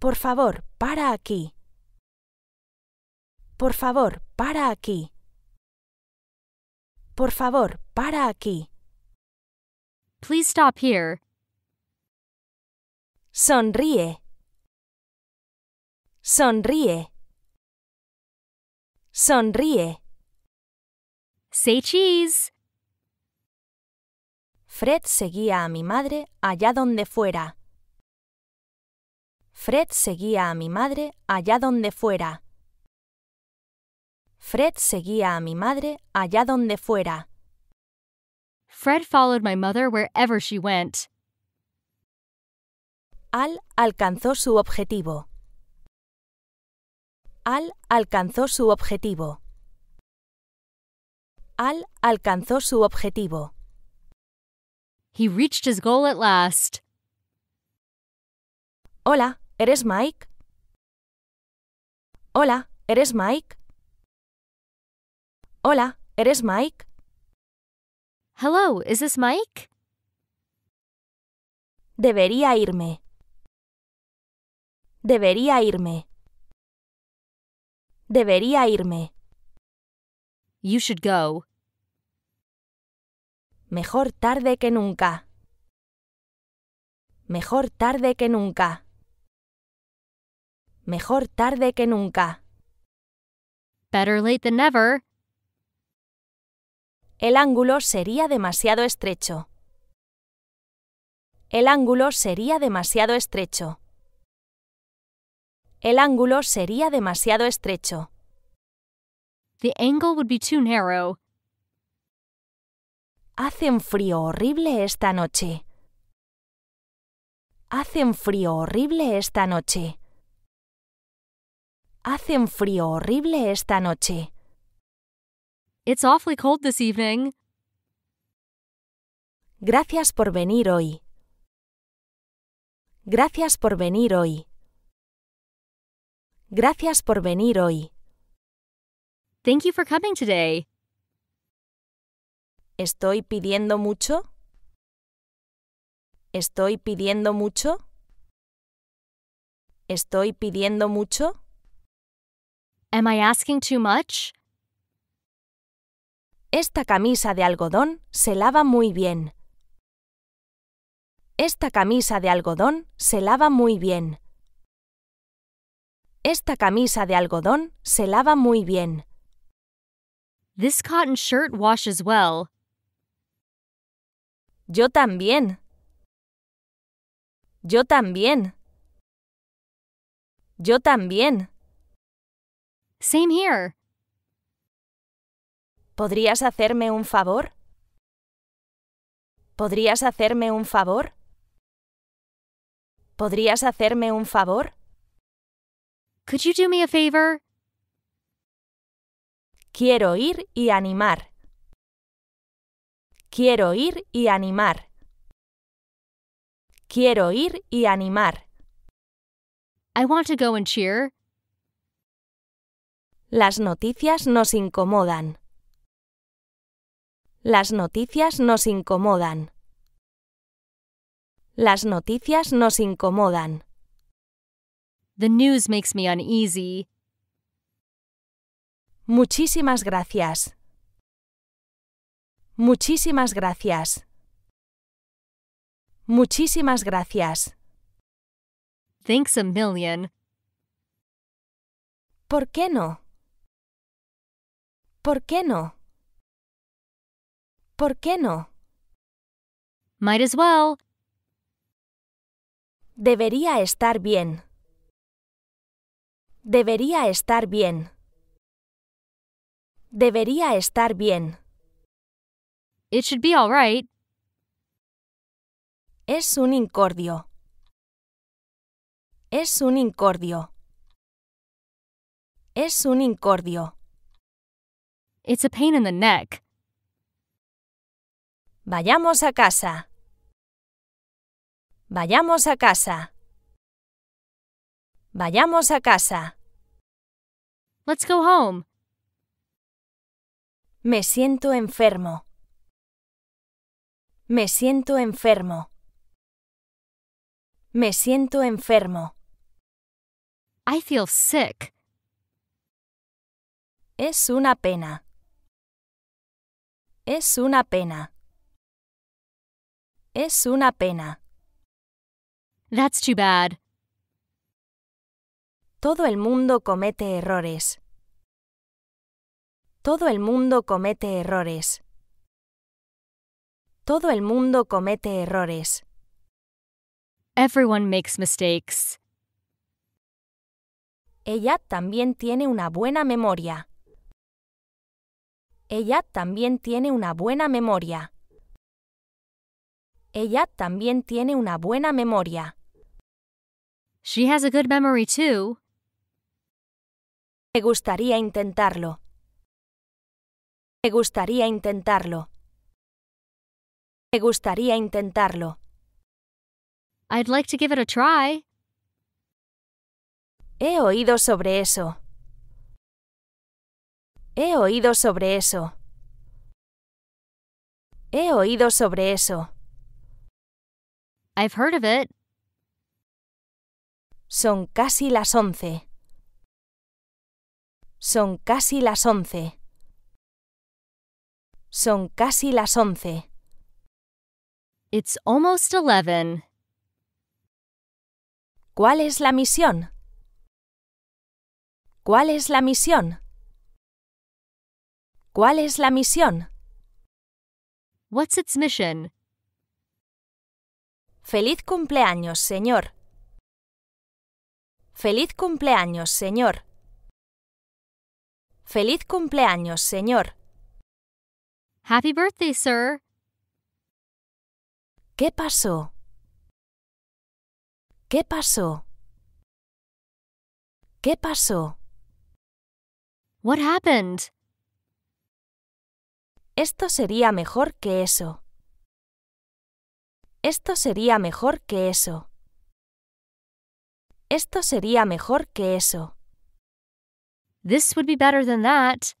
Por favor, para aquí. Por favor, para aquí. Por favor, para aquí. Please stop here. Sonríe. Sonríe. Sonríe. Say cheese. Fred seguía a mi madre allá donde fuera. Fred seguía a mi madre allá donde fuera. Fred seguía a mi madre allá donde fuera. Fred followed my mother wherever she went. Al alcanzó su objetivo. Al alcanzó su objetivo. Al alcanzó su objetivo. He reached his goal at last. Hola, ¿Eres Mike? Hola, ¿eres Mike? Hola, ¿eres Mike? Hello, is this Mike? Debería irme. Debería irme. Debería irme. You should go. Mejor tarde que nunca. Mejor tarde que nunca. Mejor tarde que nunca. Better late than never. El ángulo sería demasiado estrecho. El ángulo sería demasiado estrecho. El ángulo sería demasiado estrecho. The angle would be too narrow. Hace un frío horrible esta noche. Hace un frío horrible esta noche. Hace un frío horrible esta noche. It's awfully cold this evening. Gracias por venir hoy. Gracias por venir hoy. Gracias por venir hoy. Thank you for coming today. ¿Estoy pidiendo mucho? ¿Estoy pidiendo mucho? ¿Estoy pidiendo mucho? Am I asking too much? Esta camisa de algodón se lava muy bien. Esta camisa de algodón se lava muy bien. Esta camisa de algodón se lava muy bien. This cotton shirt washes well. Yo también. Yo también. Yo también. Same here. ¿Podrías hacerme un favor? ¿Podrías hacerme un favor? ¿Podrías hacerme un favor? Could you do me a favor? Quiero ir y animar. Quiero ir y animar. Quiero ir y animar. I want to go and cheer. Las noticias nos incomodan. Las noticias nos incomodan. Las noticias nos incomodan. The news makes me uneasy. Muchísimas gracias. Muchísimas gracias. Muchísimas gracias. Thanks a million. ¿Por qué no? ¿Por qué no? ¿Por qué no? Might as well. Debería estar bien. Debería estar bien. Debería estar bien. It should be all right. Es un incordio. Es un incordio. Es un incordio. It's a pain in the neck. Vayamos a casa. Vayamos a casa. Vayamos a casa. Let's go home. Me siento enfermo. Me siento enfermo. Me siento enfermo. I feel sick. Es una pena. Es una pena. Es una pena. That's too bad. Todo el mundo comete errores. Todo el mundo comete errores. Todo el mundo comete errores. Everyone makes mistakes. Ella también tiene una buena memoria. Ella también tiene una buena memoria. Ella también tiene una buena memoria. She has a good memory too. Me gustaría intentarlo. Me gustaría intentarlo. Me gustaría intentarlo. I'd like to give it a try. He oído sobre eso. He oído sobre eso. He oído sobre eso. I've heard of it. Son casi las once. Son casi las once. Son casi las once. It's almost eleven. ¿Cuál es la misión? ¿Cuál es la misión? ¿Cuál es la misión? What's its mission? Feliz cumpleaños, señor. Feliz cumpleaños, señor. Feliz cumpleaños, señor. Happy birthday, sir. ¿Qué pasó? ¿Qué pasó? ¿Qué pasó? What happened? Esto sería mejor que eso. Esto sería mejor que eso. Esto sería mejor que eso. This would be better than that.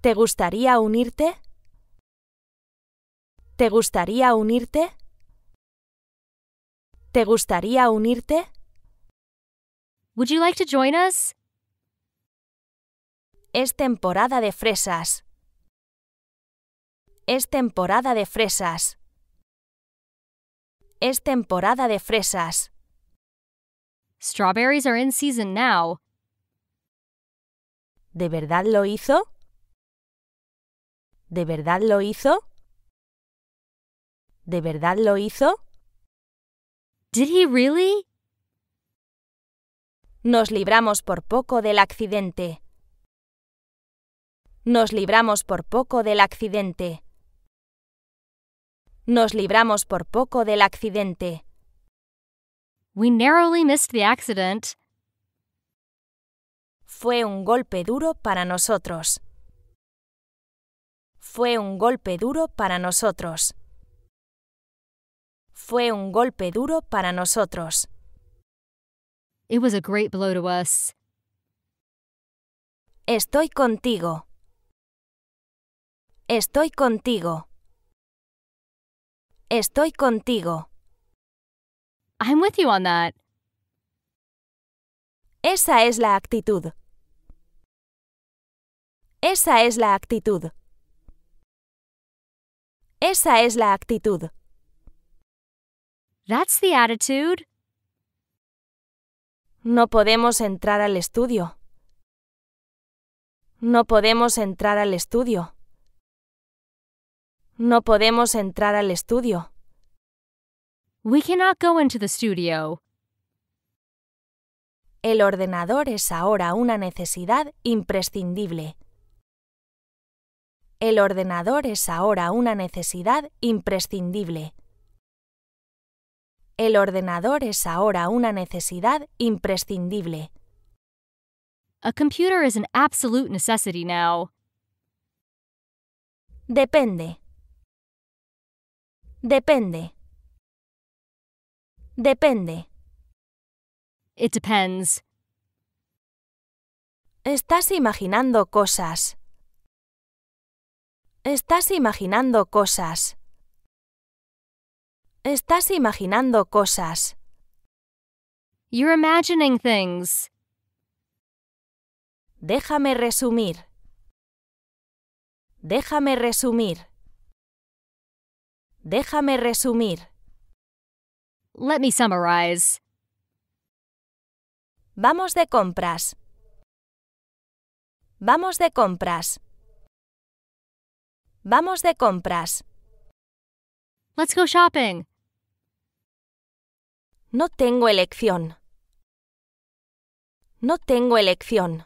¿Te gustaría unirte? ¿Te gustaría unirte? ¿Te gustaría unirte? Would you like to join us? Es temporada de fresas. Es temporada de fresas. Es temporada de fresas. Strawberries are in season now. ¿De verdad lo hizo? ¿De verdad lo hizo? ¿De verdad lo hizo? Did he really? Nos libramos por poco del accidente. Nos libramos por poco del accidente. Nos libramos por poco del accidente. We narrowly missed the accident. Fue un golpe duro para nosotros. Fue un golpe duro para nosotros. Fue un golpe duro para nosotros. It was a great blow to us. Estoy contigo. Estoy contigo. Estoy contigo. I'm with you on that. Esa es la actitud. Esa es la actitud. Esa es la actitud. That's the attitude. No podemos entrar al estudio. No podemos entrar al estudio. No podemos entrar al estudio. We cannot go into the studio. El ordenador es ahora una necesidad imprescindible. El ordenador es ahora una necesidad imprescindible. El ordenador es ahora una necesidad imprescindible. A computer is an absolute necessity now. Depende. Depende. Depende. It depends. Estás imaginando cosas. Estás imaginando cosas. Estás imaginando cosas. You're imagining things. Déjame resumir. Déjame resumir. Déjame resumir. Let me summarize. Vamos de compras. Vamos de compras. Vamos de compras. Let's go shopping. No tengo elección. No tengo elección.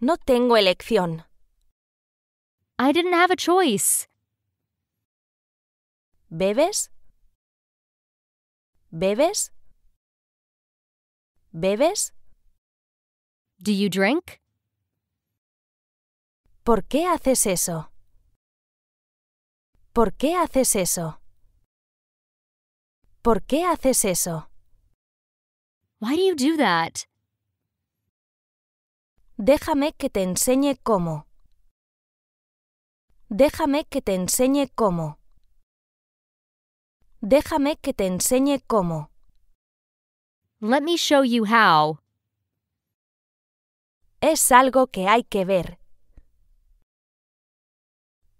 No tengo elección. I didn't have a choice. ¿Bebes? ¿Bebes? ¿Bebes? Do you drink? ¿Por qué haces eso? ¿Por qué haces eso? ¿Por qué haces eso? Why do you do that? Déjame que te enseñe cómo. Déjame que te enseñe cómo. Déjame que te enseñe cómo. Let me show you how. Es algo que hay que ver.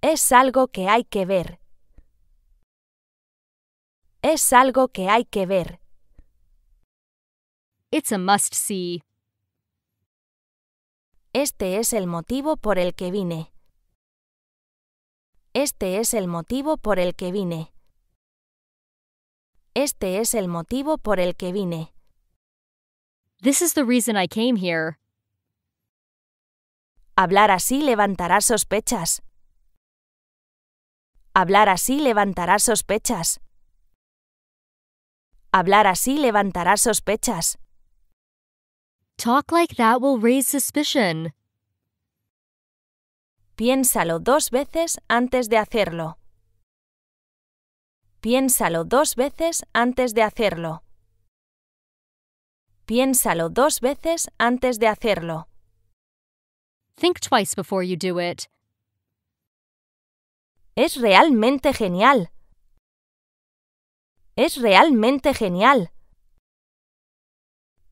Es algo que hay que ver. Es algo que hay que ver. It's a must see. Este es el motivo por el que vine. Este es el motivo por el que vine. Este es el motivo por el que vine. This is the reason I came here. Hablar así levantará sospechas. Hablar así levantará sospechas. Hablar así levantará sospechas. Talk like that will raise suspicion. Piénsalo dos veces antes de hacerlo. Piénsalo dos veces antes de hacerlo. Piénsalo dos veces antes de hacerlo. Think twice before you do it. Es realmente genial. Es realmente genial.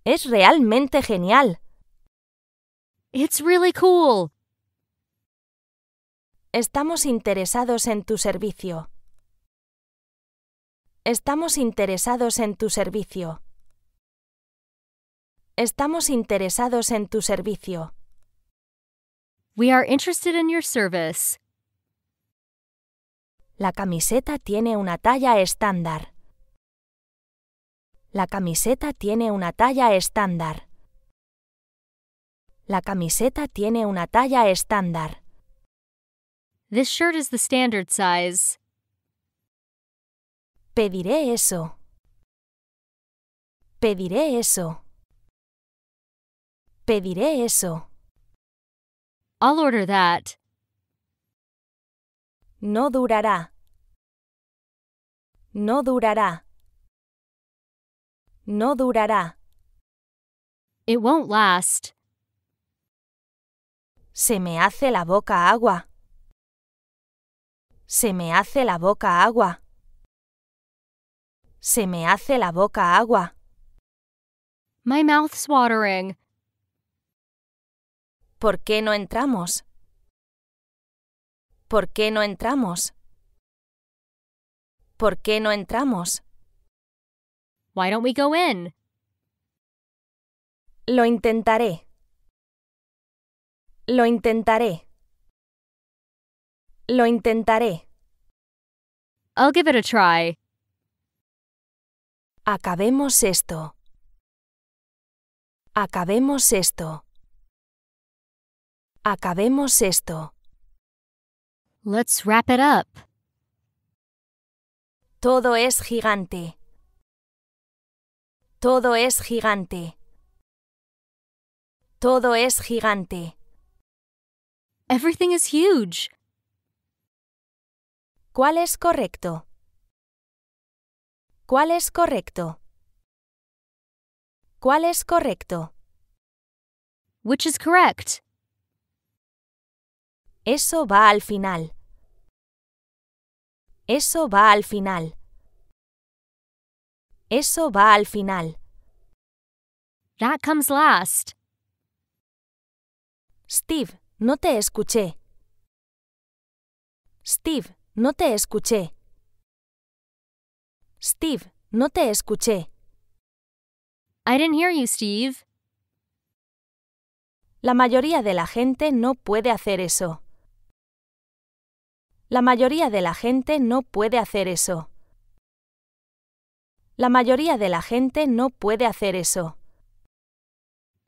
Es realmente genial. It's really cool. Estamos interesados en tu servicio. Estamos interesados en tu servicio. Estamos interesados en tu servicio. We are interested in your service. La camiseta tiene una talla estándar. La camiseta tiene una talla estándar. La camiseta tiene una talla estándar. This shirt is the standard size. Pediré eso. Pediré eso. Pediré eso. I'll order that. No durará. No durará. No durará. It won't last. Se me hace la boca agua. Se me hace la boca agua. Se me hace la boca agua. My mouth's watering. ¿Por qué no entramos? ¿Por qué no entramos? ¿Por qué no entramos? Why don't we go in? Lo intentaré. Lo intentaré. Lo intentaré. I'll give it a try. Acabemos esto. Acabemos esto. Acabemos esto. Let's wrap it up. Todo es gigante. Todo es gigante. Todo es gigante. Everything is huge. ¿Cuál es correcto? ¿Cuál es correcto? ¿Cuál es correcto? Which is correct? Eso va al final. Eso va al final. Eso va al final. That comes last. Steve, no te escuché. Steve, no te escuché. Steve, no te escuché. I didn't hear you, Steve. La mayoría de la gente no puede hacer eso. La mayoría de la gente no puede hacer eso. La mayoría de la gente no puede hacer eso.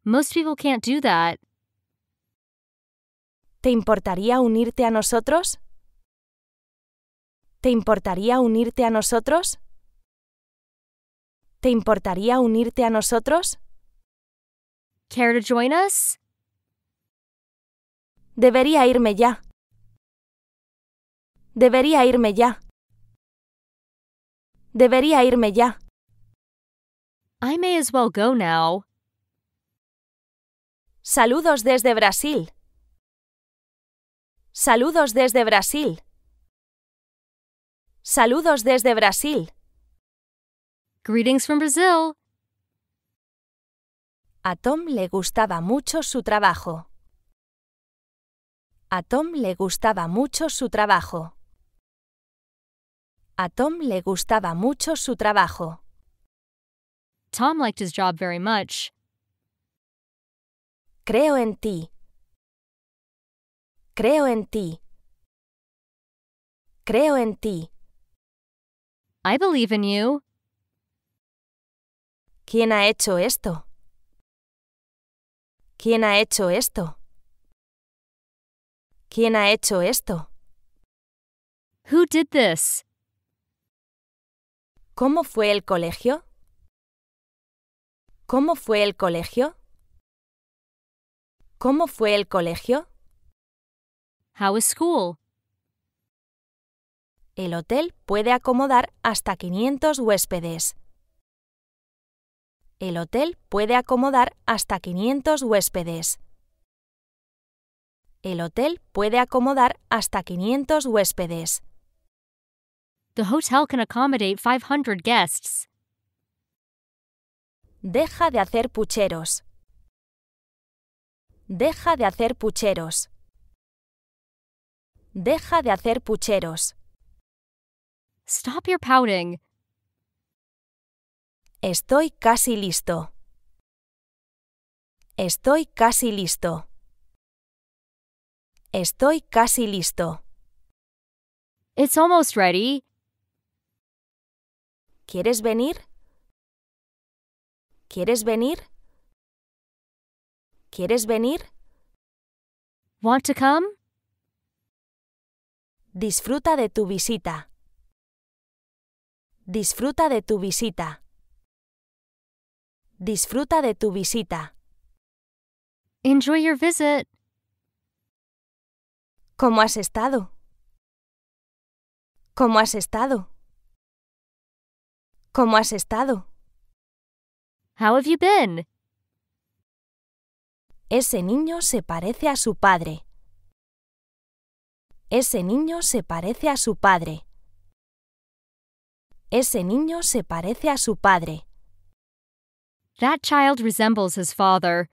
Most people can't do that. ¿Te importaría unirte a nosotros? ¿Te importaría unirte a nosotros? ¿Te importaría unirte a nosotros? join us? Debería irme ya. Debería irme ya. Debería irme ya. I may as well go now. Saludos desde Brasil. Saludos desde Brasil. Saludos desde Brasil. Greetings from Brazil. A Tom le gustaba mucho su trabajo. A Tom le gustaba mucho su trabajo. A Tom le gustaba mucho su trabajo. Tom liked his job very much. Creo en ti. Creo en ti. Creo en ti. I believe in you. ¿Quién ha hecho esto? ¿Quién ha hecho esto? ¿Quién ha hecho esto? Who did this? ¿Cómo fue el colegio? ¿Cómo fue el colegio? ¿Cómo fue el colegio? How school? El hotel puede acomodar hasta 500 huéspedes. El hotel puede acomodar hasta 500 huéspedes. El hotel puede acomodar hasta 500 huéspedes. The hotel can accommodate 500 guests. Deja de hacer pucheros. Deja de hacer pucheros. Deja de hacer pucheros. Stop your pouting. Estoy casi listo. Estoy casi listo. Estoy casi listo. It's almost ready. ¿Quieres venir? ¿Quieres venir? ¿Quieres venir? Want to come? Disfruta de tu visita. Disfruta de tu visita. Disfruta de tu visita. Enjoy your visit. ¿Cómo has estado? ¿Cómo has estado? ¿Cómo has estado? How have you been? Ese niño se parece a su padre. Ese niño se parece a su padre. Ese niño se parece a su padre. That child resembles his father.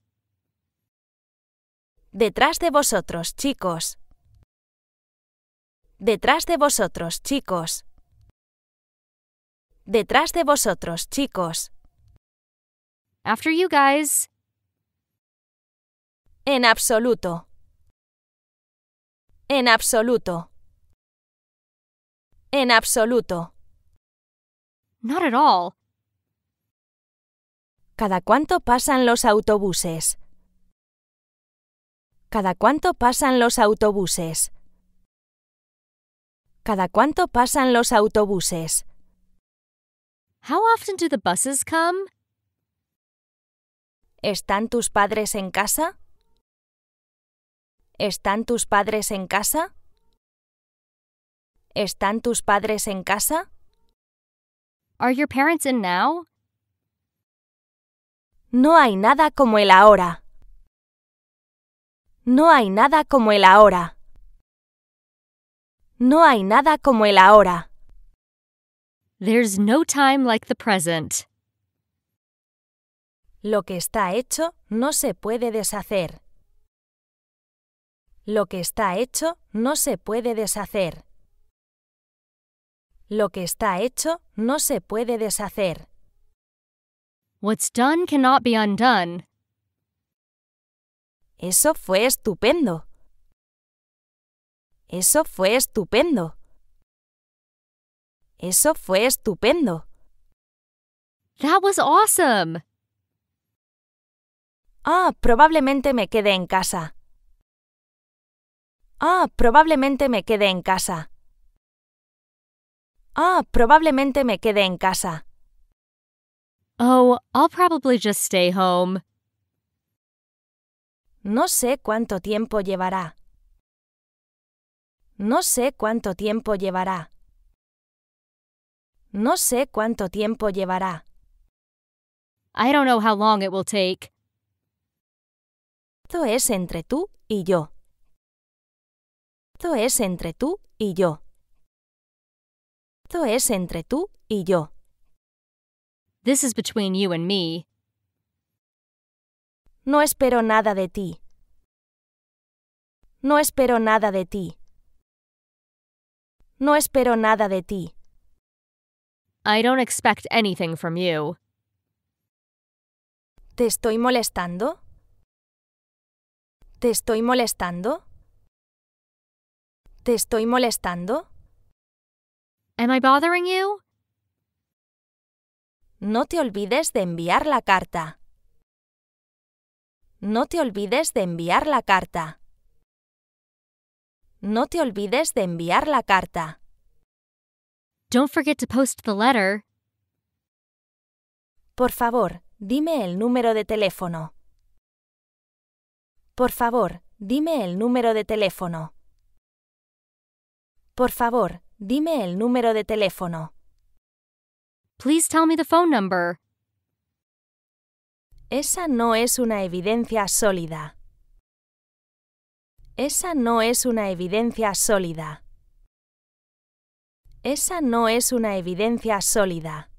Detrás de vosotros, chicos. Detrás de vosotros, chicos. Detrás de vosotros, chicos. After you guys. En absoluto. En absoluto. En absoluto. Not at all. ¿Cada cuánto pasan los autobuses? ¿Cada cuánto pasan los autobuses? ¿Cada cuánto pasan los autobuses? How often do the buses come? ¿Están tus padres en casa? ¿Están tus padres en casa? ¿Están tus padres en casa? Are your parents in now? No hay nada como el ahora. No hay nada como el ahora. No hay nada como el ahora. There's no time like the present. Lo que está hecho no se puede deshacer. Lo que está hecho no se puede deshacer. Lo que está hecho no se puede deshacer. What's done cannot be undone. Eso fue estupendo. Eso fue estupendo. Eso fue estupendo. That was awesome. Ah, probablemente me quede en casa. Ah, probablemente me quede en casa. Ah, probablemente me quede en casa. Oh, I'll probably just stay home. No sé cuánto tiempo llevará. No sé cuánto tiempo llevará. No sé cuánto tiempo llevará. I don't know how long it will take. Esto es entre tú y yo. Esto es entre tú y yo. Esto es entre tú y yo. This is between you and me. No espero nada de ti. No espero nada de ti. No espero nada de ti. I don't expect anything from you. ¿Te estoy molestando? ¿Te estoy molestando? ¿Te estoy molestando? Am I bothering you? No te olvides de enviar la carta. No te olvides de enviar la carta. No te olvides de enviar la carta. Don't forget to post the letter. Por favor, dime el número de teléfono. Por favor, dime el número de teléfono. Por favor, dime el número de teléfono. Please tell me the phone number. Esa no es una evidencia sólida. Esa no es una evidencia sólida. Esa no es una evidencia sólida.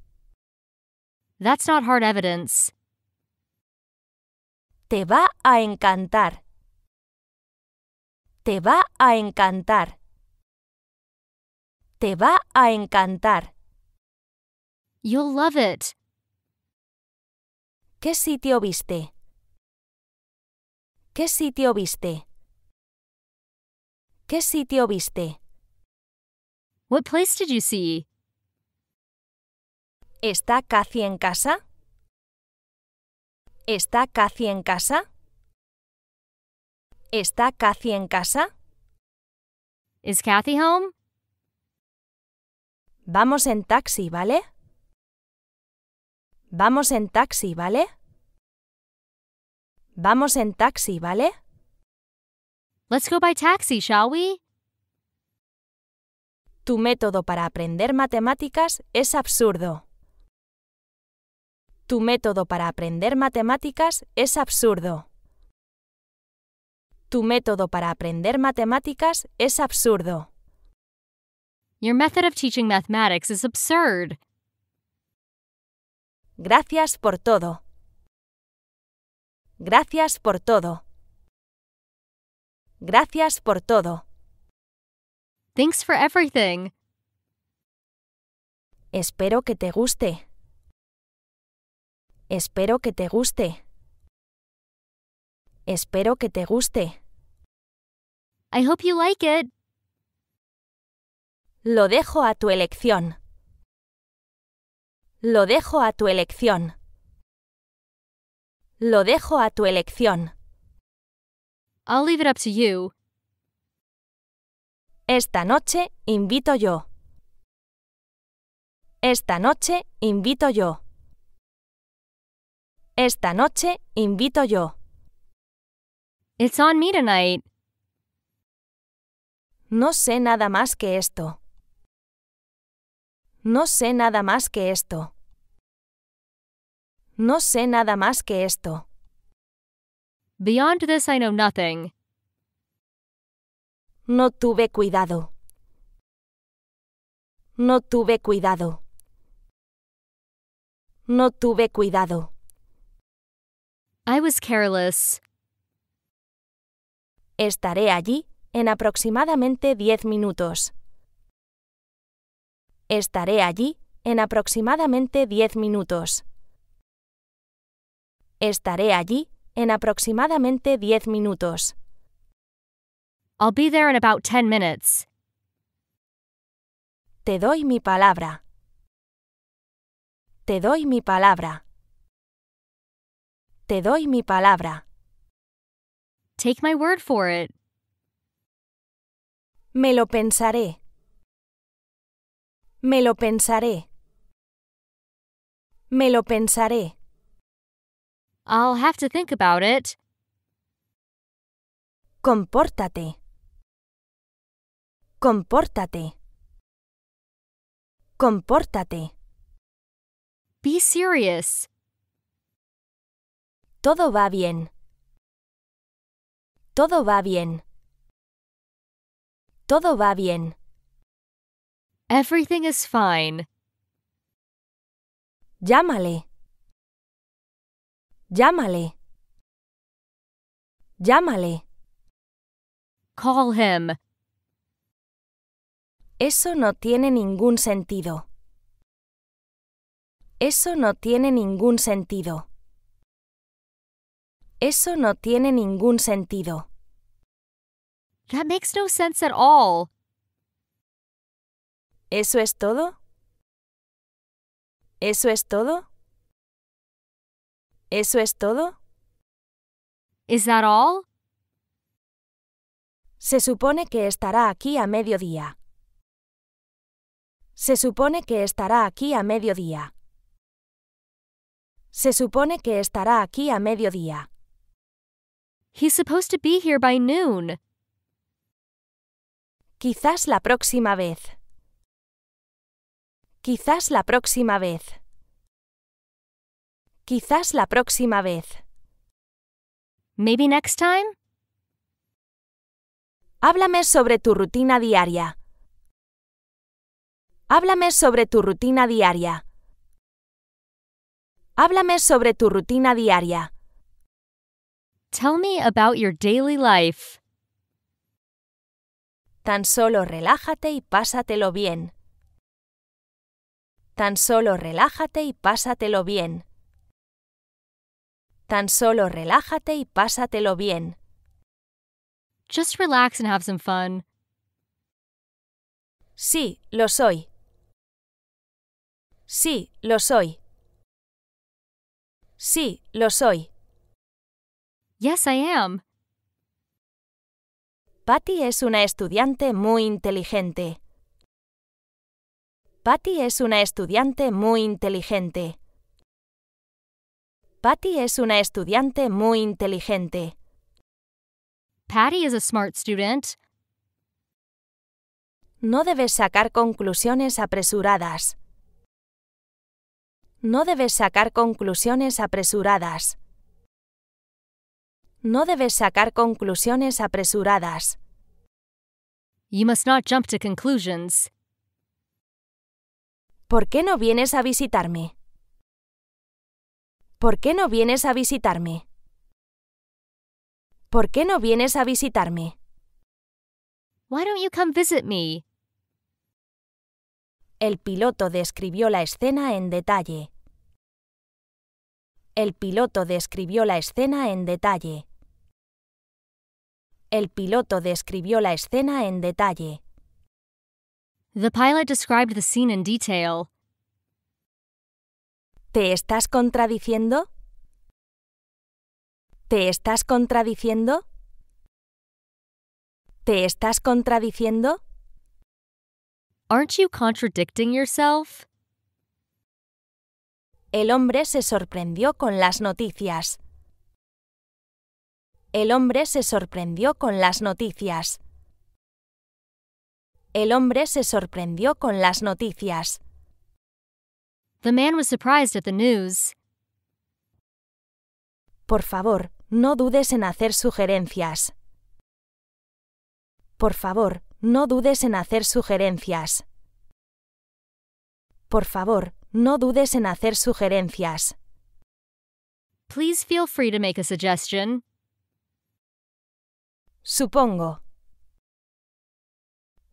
That's not hard evidence. Te va a encantar. Te va a encantar. Te va a encantar. You'll love it. ¿Qué sitio viste? ¿Qué sitio viste? ¿Qué sitio viste? What place did you see? ¿Está Cathy en casa? ¿Está Cathy en casa? ¿Está Cathy en casa? Is Cathy home? Vamos en taxi, ¿vale? Vamos en taxi, ¿vale? Vamos en taxi, ¿vale? Let's go by taxi, shall we? Tu método para aprender matemáticas es absurdo. Tu método para aprender matemáticas es absurdo. Tu método para aprender matemáticas es absurdo. Your method of teaching mathematics is absurd. Gracias por todo. Gracias por todo. Gracias por todo. Thanks for everything. Espero que te guste. Espero que te guste. Espero que te guste. I hope you like it. Lo dejo a tu elección. Lo dejo a tu elección. Lo dejo a tu elección. I'll leave it up to you. Esta noche invito yo. Esta noche invito yo. Esta noche invito yo. It's on me tonight. No sé nada más que esto. No sé nada más que esto. No sé nada más que esto. Beyond this I know nothing. No tuve cuidado. No tuve cuidado. No tuve cuidado. I was careless. Estaré allí en aproximadamente diez minutos. Estaré allí en aproximadamente 10 minutos. Estaré allí en aproximadamente 10 minutos. I'll be there in about 10 minutes. Te doy mi palabra. Te doy mi palabra. Te doy mi palabra. Take my word for it. Me lo pensaré. Me lo pensaré. Me lo pensaré. I'll have to think about it. Compórtate. Compórtate. Compórtate. Be serious. Todo va bien. Todo va bien. Todo va bien. Everything is fine. Llámale. Llámale. Llámale. Call him. Eso no tiene ningún sentido. Eso no tiene ningún sentido. Eso no tiene ningún sentido. That makes no sense at all. ¿Eso es todo? ¿Eso es todo? ¿Eso es todo? Is that all? Se supone que estará aquí a mediodía. Se supone que estará aquí a mediodía. Se supone que estará aquí a mediodía. He's supposed to be here by noon. Quizás la próxima vez. Quizás la próxima vez. Quizás la próxima vez. Maybe next time. Háblame sobre tu rutina diaria. Háblame sobre tu rutina diaria. Háblame sobre tu rutina diaria. Tell me about your daily life. Tan solo relájate y pásatelo bien. Tan solo relájate y pásatelo bien. Tan solo relájate y pásatelo bien. Just relax and have some fun. Sí, lo soy. Sí, lo soy. Sí, lo soy. Yes, I am. Patty es una estudiante muy inteligente. Patty es una estudiante muy inteligente. Patty es una estudiante muy inteligente. Patty is a smart student. No debes sacar conclusiones apresuradas. No debes sacar conclusiones apresuradas. No debes sacar conclusiones apresuradas. You must not jump to conclusions. ¿Por qué no vienes a visitarme? ¿Por qué no vienes a visitarme? ¿Por qué no vienes a visitarme? Why don't you come visit me? El piloto describió la escena en detalle. El piloto describió la escena en detalle. El piloto describió la escena en detalle. The pilot described the scene in detail. ¿Te estás contradiciendo? ¿Te estás contradiciendo? ¿Te estás contradiciendo? Aren't you contradicting yourself? El hombre se sorprendió con las noticias. El hombre se sorprendió con las noticias. El hombre se sorprendió con las noticias. The man was surprised at the news. Por favor, no dudes en hacer sugerencias. Por favor, no dudes en hacer sugerencias. Por favor, no dudes en hacer sugerencias. Please feel free to make a suggestion. Supongo.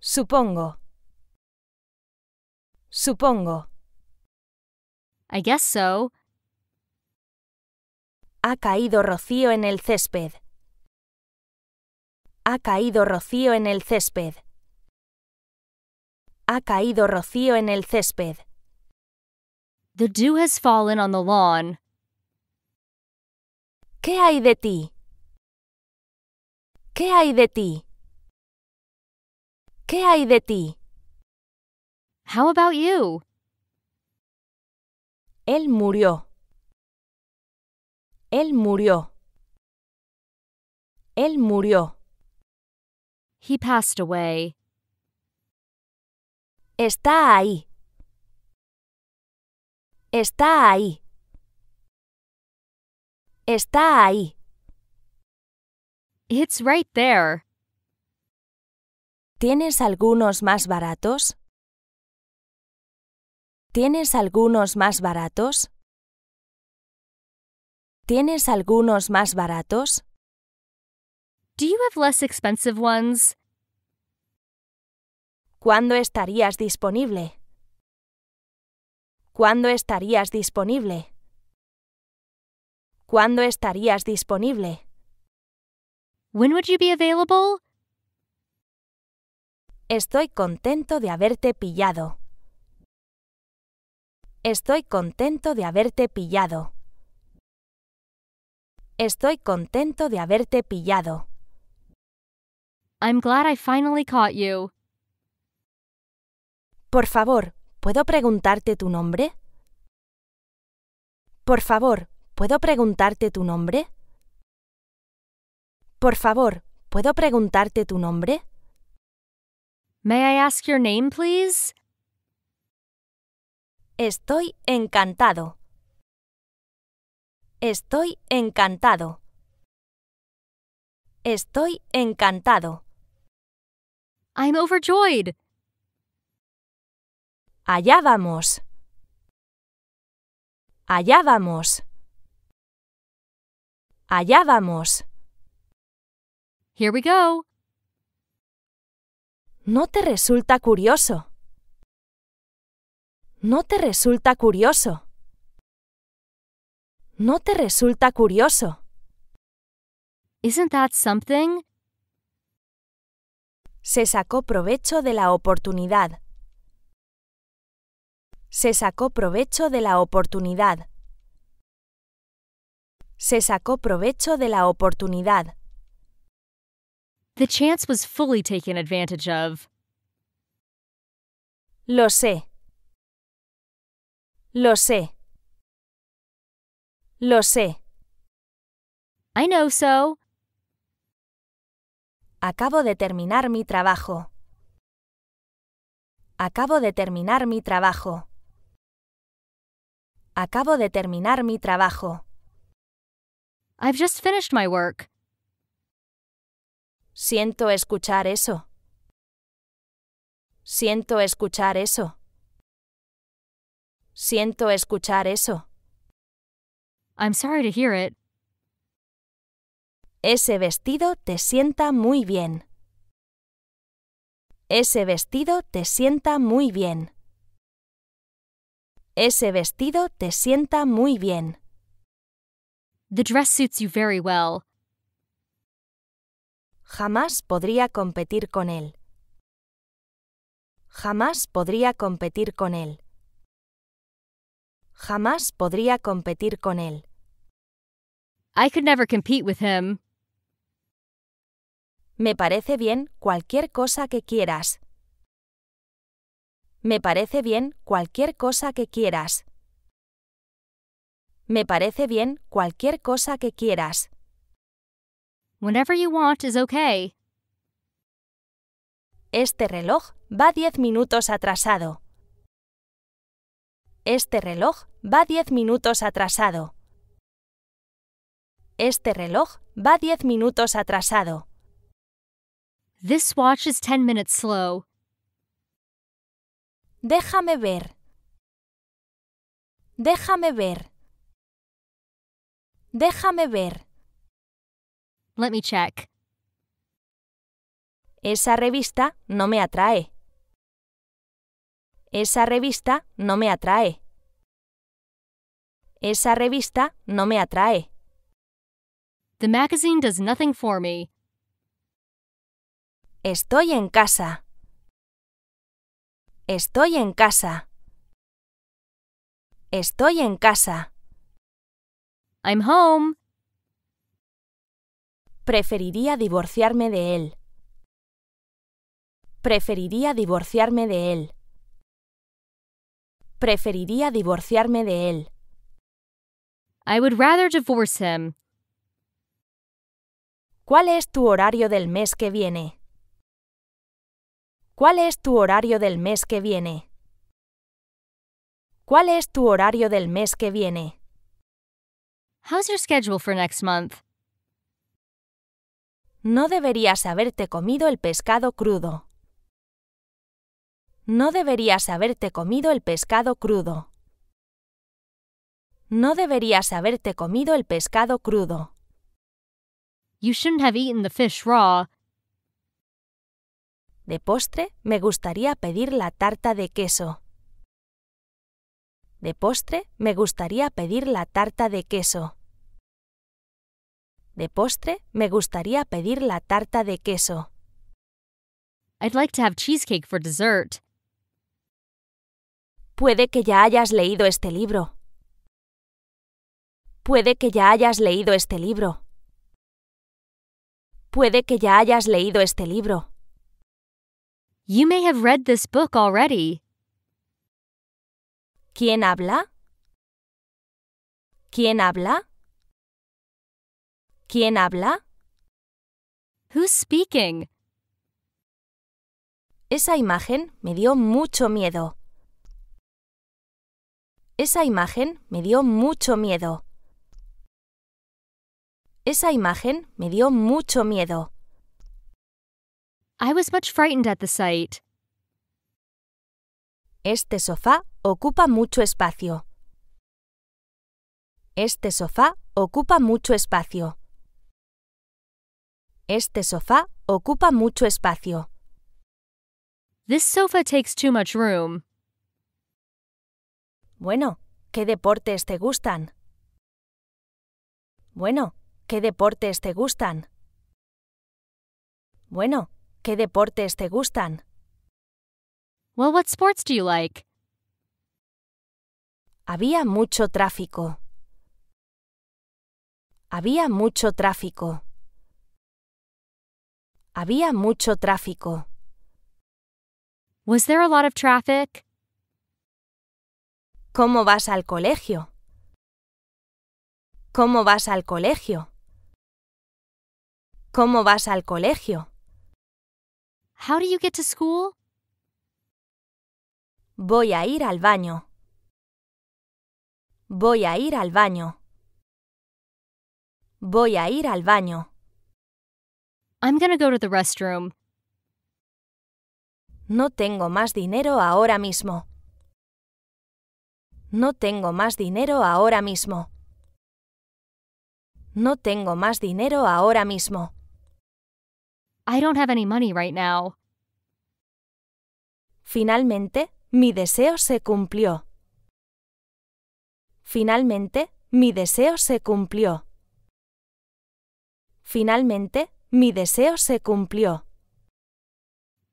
Supongo. Supongo. I guess so. Ha caído rocío en el césped. Ha caído rocío en el césped. Ha caído rocío en el césped. The dew has fallen on the lawn. ¿Qué hay de ti? ¿Qué hay de ti? ¿Qué hay de ti? How about you? Él murió. Él murió. Él murió. He passed away. Está ahí. Está ahí. Está ahí. It's right there. ¿Tienes algunos más baratos? ¿Tienes algunos más baratos? ¿Tienes algunos más baratos? Do you have less expensive ones? ¿Cuándo estarías disponible? ¿Cuándo estarías disponible? ¿Cuándo estarías disponible? When would you be available? Estoy contento de haberte pillado. Estoy contento de haberte pillado. Estoy contento de haberte pillado. I'm glad I finally caught you. Por favor, ¿puedo preguntarte tu nombre? Por favor, ¿puedo preguntarte tu nombre? Por favor, ¿puedo preguntarte tu nombre? May I ask your name, please? Estoy encantado. Estoy encantado. Estoy encantado. I'm overjoyed. Allá vamos. Allá vamos. Allá vamos. Here we go. ¿No te resulta curioso? ¿No te resulta curioso? ¿No te resulta curioso? Isn't that something? Se sacó provecho de la oportunidad. Se sacó provecho de la oportunidad. Se sacó provecho de la oportunidad. The chance was fully taken advantage of. Lo sé. Lo sé. Lo sé. I know so. Acabo de terminar mi trabajo. Acabo de terminar mi trabajo. Acabo de terminar mi trabajo. I've just finished my work. Siento escuchar eso. Siento escuchar eso. Siento escuchar eso. I'm sorry to hear it. Ese vestido te sienta muy bien. Ese vestido te sienta muy bien. Ese vestido te sienta muy bien. The dress suits you very well. Jamás podría competir con él. Jamás podría competir con él. Jamás podría competir con él. I could never compete with him. Me parece bien cualquier cosa que quieras. Me parece bien cualquier cosa que quieras. Me parece bien cualquier cosa que quieras. Whenever you want is okay. Este reloj va 10 minutos atrasado. Este reloj va 10 minutos atrasado. Este reloj va 10 minutos atrasado. This watch is 10 minutes slow. Déjame ver. Déjame ver. Déjame ver. Let me check. Esa revista no me atrae. Esa revista no me atrae. Esa revista no me atrae. The magazine does nothing for me. Estoy en casa. Estoy en casa. Estoy en casa. I'm home. Preferiría divorciarme de él. Preferiría divorciarme de él. Preferiría divorciarme de él. I would rather divorce him. ¿Cuál es tu horario del mes que viene? ¿Cuál es tu horario del mes que viene? ¿Cuál es tu horario del mes que viene? How's your schedule for next month? No deberías haberte comido el pescado crudo. No deberías haberte comido el pescado crudo. No deberías haberte comido el pescado crudo. You shouldn't have eaten the fish raw. De postre, me gustaría pedir la tarta de queso. De postre, me gustaría pedir la tarta de queso. De postre, me gustaría pedir la tarta de queso. I'd like to have cheesecake for dessert. Puede que ya hayas leído este libro. Puede que ya hayas leído este libro. Puede que ya hayas leído este libro. You may have read this book already. ¿Quién habla? ¿Quién habla? ¿Quién habla? Who's speaking? Esa imagen me dio mucho miedo. Esa imagen me dio mucho miedo. Esa imagen me dio mucho miedo. I was much frightened at the sight. Este sofá ocupa mucho espacio. Este sofá ocupa mucho espacio. Este sofá ocupa mucho espacio. This sofa takes too much room. Bueno, ¿qué deportes te gustan? Bueno, ¿qué deportes te gustan? Bueno, ¿qué deportes te gustan? Well, what sports do you like? Había mucho tráfico. Había mucho tráfico. Había mucho tráfico. Was there a lot of traffic? ¿Cómo vas al colegio? ¿Cómo vas al colegio? ¿Cómo vas al colegio? How do you get to school? Voy a ir al baño. Voy a ir al baño. Voy a ir al baño. I'm gonna go to the restroom. No tengo más dinero ahora mismo. No tengo más dinero ahora mismo. No tengo más dinero ahora mismo. I don't have any money right now. Finalmente, mi deseo se cumplió. Finalmente, mi deseo se cumplió. Finalmente, mi deseo se cumplió.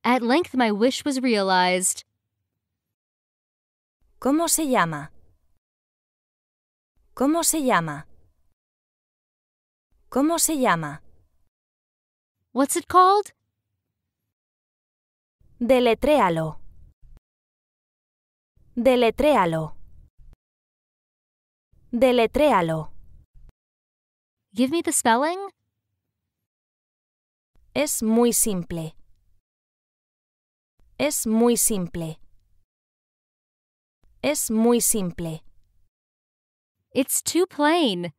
At length my wish was realized. ¿Cómo se llama? ¿Cómo se llama? ¿Cómo se llama? What's it called? Deletréalo. Deletréalo. Deletréalo. Give me the spelling. Es muy simple. Es muy simple. Es muy simple. It's too plain.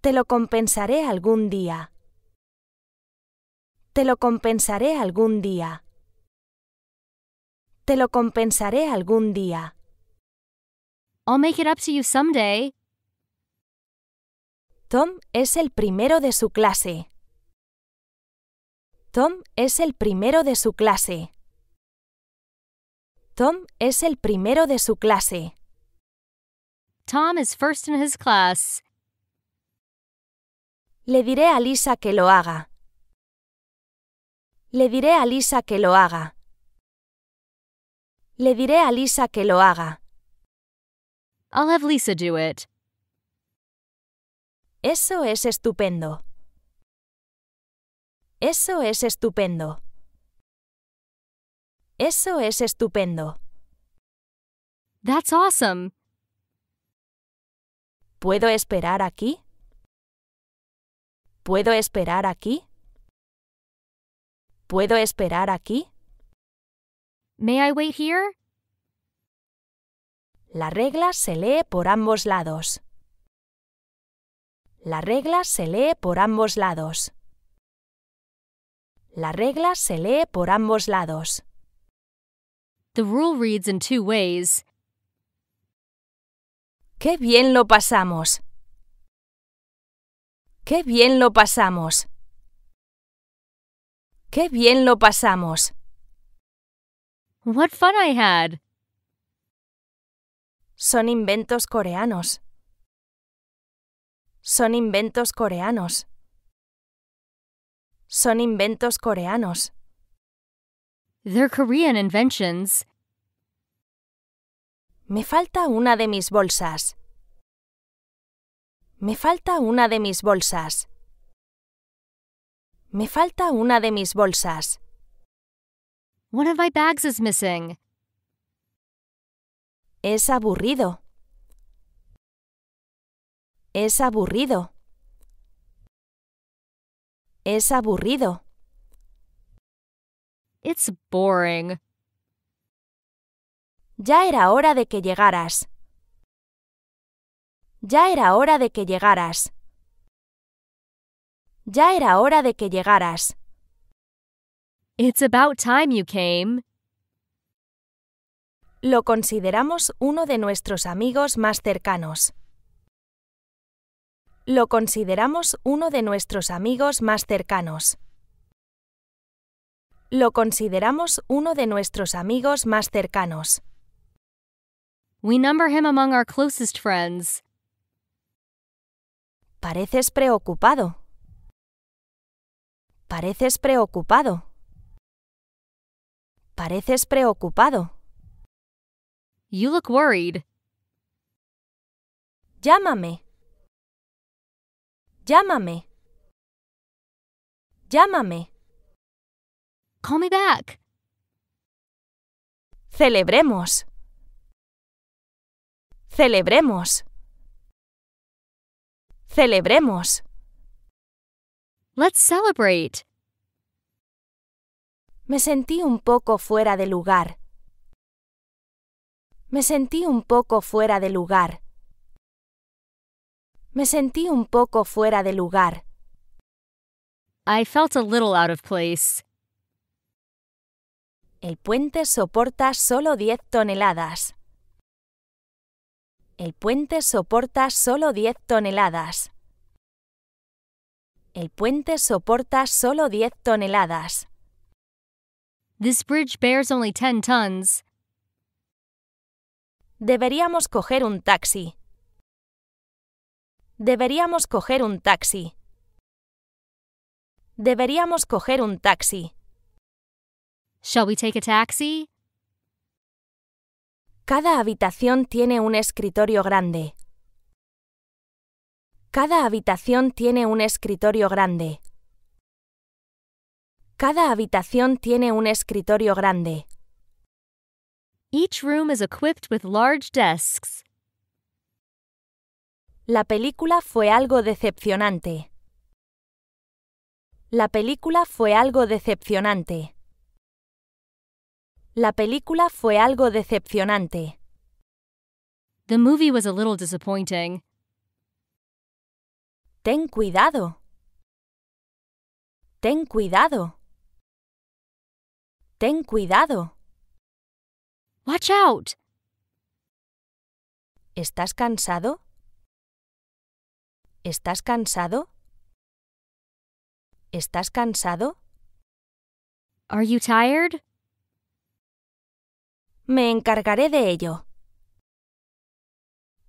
Te lo compensaré algún día. Te lo compensaré algún día. Te lo compensaré algún día. I'll make it up to you someday. Tom es el primero de su clase. Tom es el primero de su clase. Tom es el primero de su clase. Tom is first in his class. Le diré a Lisa que lo haga. Le diré a Lisa que lo haga. Le diré a Lisa que lo haga. I'll have Lisa do it. Eso es estupendo. Eso es estupendo. Eso es estupendo. That's awesome. ¿Puedo esperar aquí? ¿Puedo esperar aquí? ¿Puedo esperar aquí? May I wait here? La regla se lee por ambos lados. La regla se lee por ambos lados. La regla se lee por ambos lados. The rule reads in two ways. ¡Qué bien lo pasamos! ¡Qué bien lo pasamos! ¡Qué bien lo pasamos! What fun I had! Son inventos coreanos. Son inventos coreanos son inventos coreanos. They're Korean inventions. Me falta una de mis bolsas. Me falta una de mis bolsas. Me falta una de mis bolsas. One of my bags is missing. Es aburrido. Es aburrido. Es aburrido. It's boring. Ya era hora de que llegaras. Ya era hora de que llegaras. Ya era hora de que llegaras. It's about time you came. Lo consideramos uno de nuestros amigos más cercanos lo consideramos uno de nuestros amigos más cercanos. Lo consideramos uno de nuestros amigos más cercanos. We number him among our closest friends. Pareces preocupado. Pareces preocupado. Pareces preocupado. You look worried. Llámame. Llámame. Llámame. Call me back. Celebremos. Celebremos. Celebremos. Let's celebrate. Me sentí un poco fuera de lugar. Me sentí un poco fuera de lugar. Me sentí un poco fuera de lugar. I felt a little out of place. El puente soporta solo 10 toneladas. El puente soporta solo 10 toneladas. El puente soporta solo 10 toneladas. This bridge bears only 10 tons. Deberíamos coger un taxi. Deberíamos coger un taxi. Deberíamos coger un taxi. Shall we take a taxi? Cada habitación tiene un escritorio grande. Cada habitación tiene un escritorio grande. Cada habitación tiene un escritorio grande. Each room is equipped with large desks. La película fue algo decepcionante. La película fue algo decepcionante. La película fue algo decepcionante. The movie was a little disappointing. Ten cuidado. Ten cuidado. Ten cuidado. Watch out. ¿Estás cansado? ¿Estás cansado? ¿Estás cansado? Are you tired? Me encargaré de ello.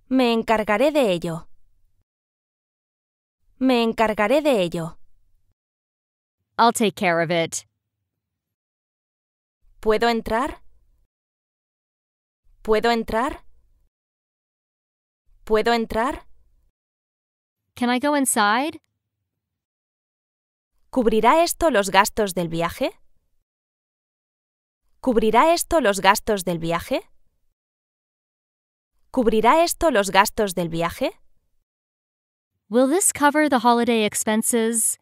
Me encargaré de ello. Me encargaré de ello. I'll take care of it. ¿Puedo entrar? ¿Puedo entrar? ¿Puedo entrar? Can I go inside? ¿Cubrirá esto los gastos del viaje? ¿Cubrirá esto los gastos del viaje? ¿Cubrirá esto los gastos del viaje? Will this cover the holiday expenses?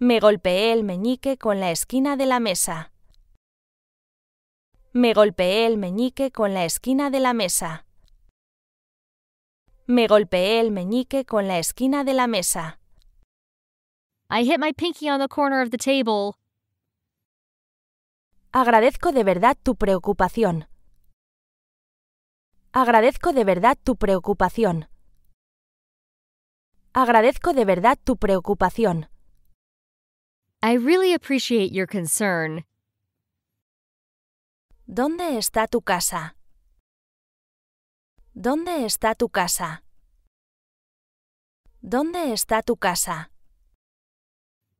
Me golpeé el meñique con la esquina de la mesa. Me golpeé el meñique con la esquina de la mesa. Me golpeé el meñique con la esquina de la mesa. I hit my pinky on the corner of the table. Agradezco de verdad tu preocupación. Agradezco de verdad tu preocupación. Agradezco de verdad tu preocupación. I really appreciate your concern. ¿Dónde está tu casa? ¿Dónde está tu casa? ¿Dónde está tu casa?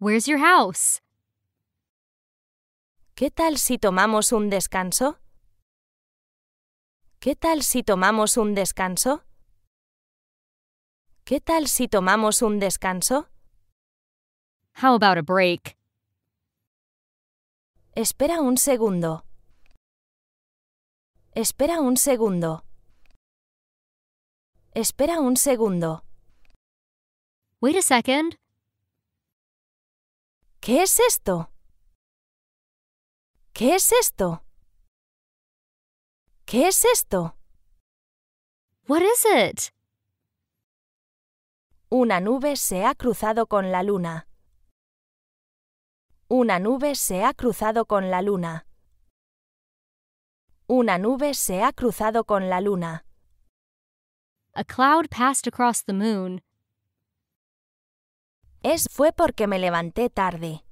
Where's your house? ¿Qué tal si tomamos un descanso? ¿Qué tal si tomamos un descanso? ¿Qué tal si tomamos un descanso? How about a break? Espera un segundo. Espera un segundo. Espera un segundo. Wait a second. ¿Qué es esto? ¿Qué es esto? ¿Qué es esto? What is it? Una nube se ha cruzado con la luna. Una nube se ha cruzado con la luna. Una nube se ha cruzado con la luna. A cloud passed across the moon. Es fue porque me levanté tarde.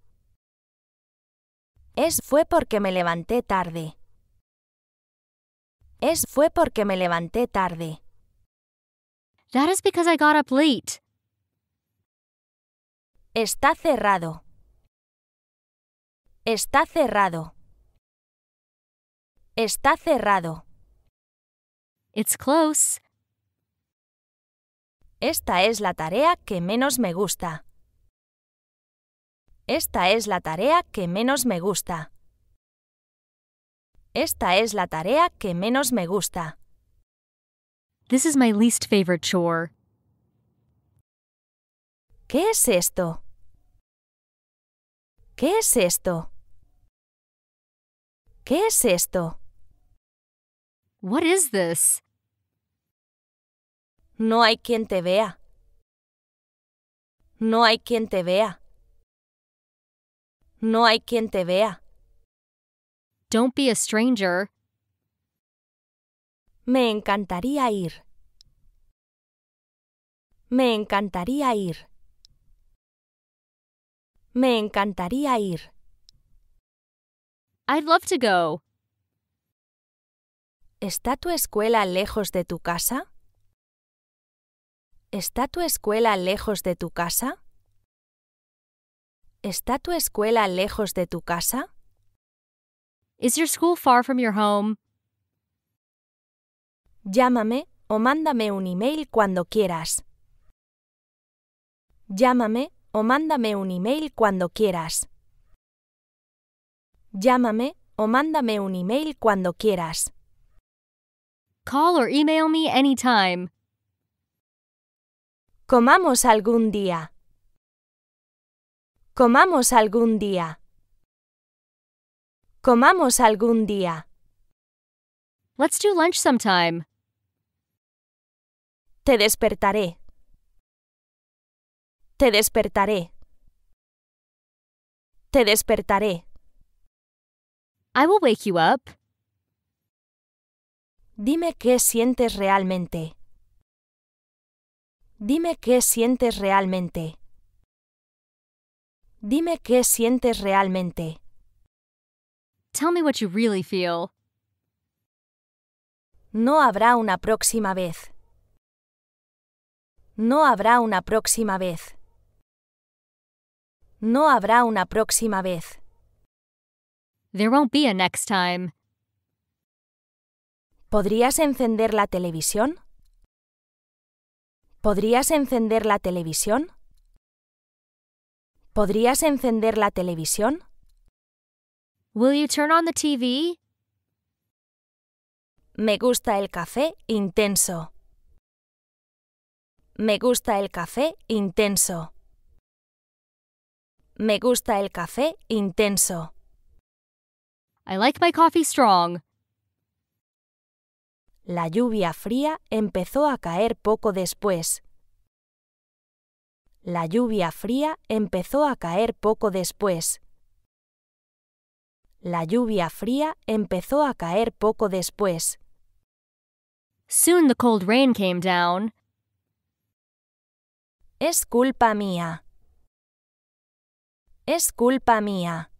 Es fue porque me levanté tarde. Es fue porque me levanté tarde. That is because I got up late. Está cerrado. Está cerrado. Está cerrado. It's close. Esta es la tarea que menos me gusta. Esta es la tarea que menos me gusta. Esta es la tarea que menos me gusta. This is my least favorite chore. ¿Qué es esto? ¿Qué es esto? ¿Qué es esto? What is this? No hay quien te vea. No hay quien te vea. No hay quien te vea. Don't be a stranger. Me encantaría ir. Me encantaría ir. Me encantaría ir. I'd love to go. ¿Está tu escuela lejos de tu casa? ¿Está tu escuela lejos de tu casa? ¿Está tu escuela lejos de tu casa? Is your school far from your home? Llámame o mándame un email cuando quieras. Llámame o mándame un email cuando quieras. Llámame o mándame un email cuando quieras. Call or email me anytime. Comamos algún día. Comamos algún día. Comamos algún día. Let's do lunch sometime. Te despertaré. Te despertaré. Te despertaré. I will wake you up. Dime qué sientes realmente. Dime qué sientes realmente. Dime qué sientes realmente. Tell me what you really feel. No habrá una próxima vez. No habrá una próxima vez. No habrá una próxima vez. There won't be a next time. ¿Podrías encender la televisión? ¿Podrías encender la televisión? ¿Podrías encender la televisión? Will you turn on the TV? Me gusta el café intenso. Me gusta el café intenso. Me gusta el café intenso. I like my coffee strong. La lluvia fría empezó a caer poco después. La lluvia fría empezó a caer poco después. La lluvia fría empezó a caer poco después. Soon the cold rain came down. Es culpa mía. Es culpa mía.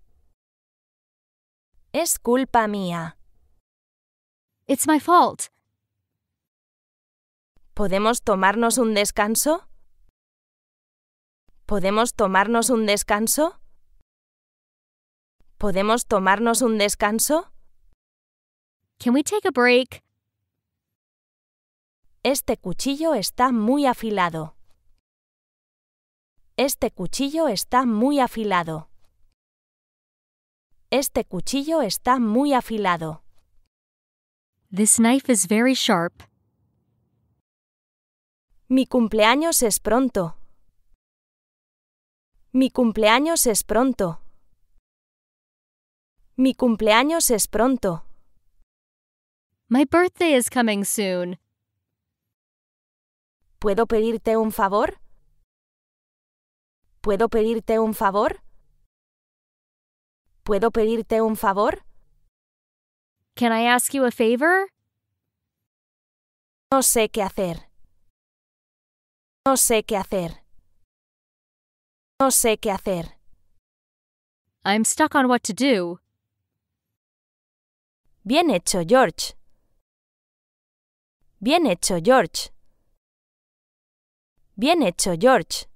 Es culpa mía. It's my fault. ¿Podemos tomarnos un descanso? ¿Podemos tomarnos un descanso? ¿Podemos tomarnos un descanso? Can we take a break? Este cuchillo está muy afilado. Este cuchillo está muy afilado. Este cuchillo está muy afilado. This knife is very sharp. Mi cumpleaños es pronto. Mi cumpleaños es pronto. Mi cumpleaños es pronto. My birthday is coming soon. ¿Puedo pedirte un favor? ¿Puedo pedirte un favor? ¿Puedo pedirte un favor? Can I ask you a favor? No sé qué hacer. No sé qué hacer. No sé qué hacer. I'm stuck on what to do. Bien hecho, George. Bien hecho, George. Bien hecho, George.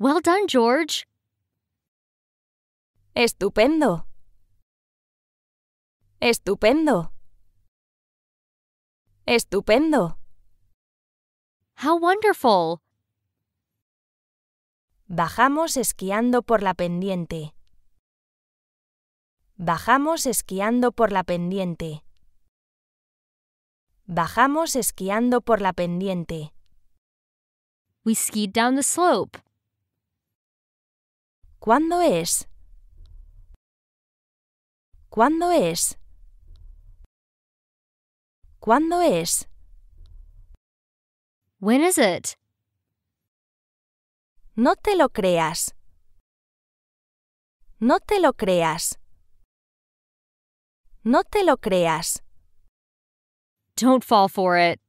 Well done, George. Estupendo. Estupendo. Estupendo. How wonderful. Bajamos esquiando por la pendiente. Bajamos esquiando por la pendiente. Bajamos esquiando por la pendiente. We skied down the slope. ¿Cuándo es? ¿Cuándo es? ¿Cuándo es? When is it? No te lo creas. No te lo creas. No te lo creas. Don't fall for it.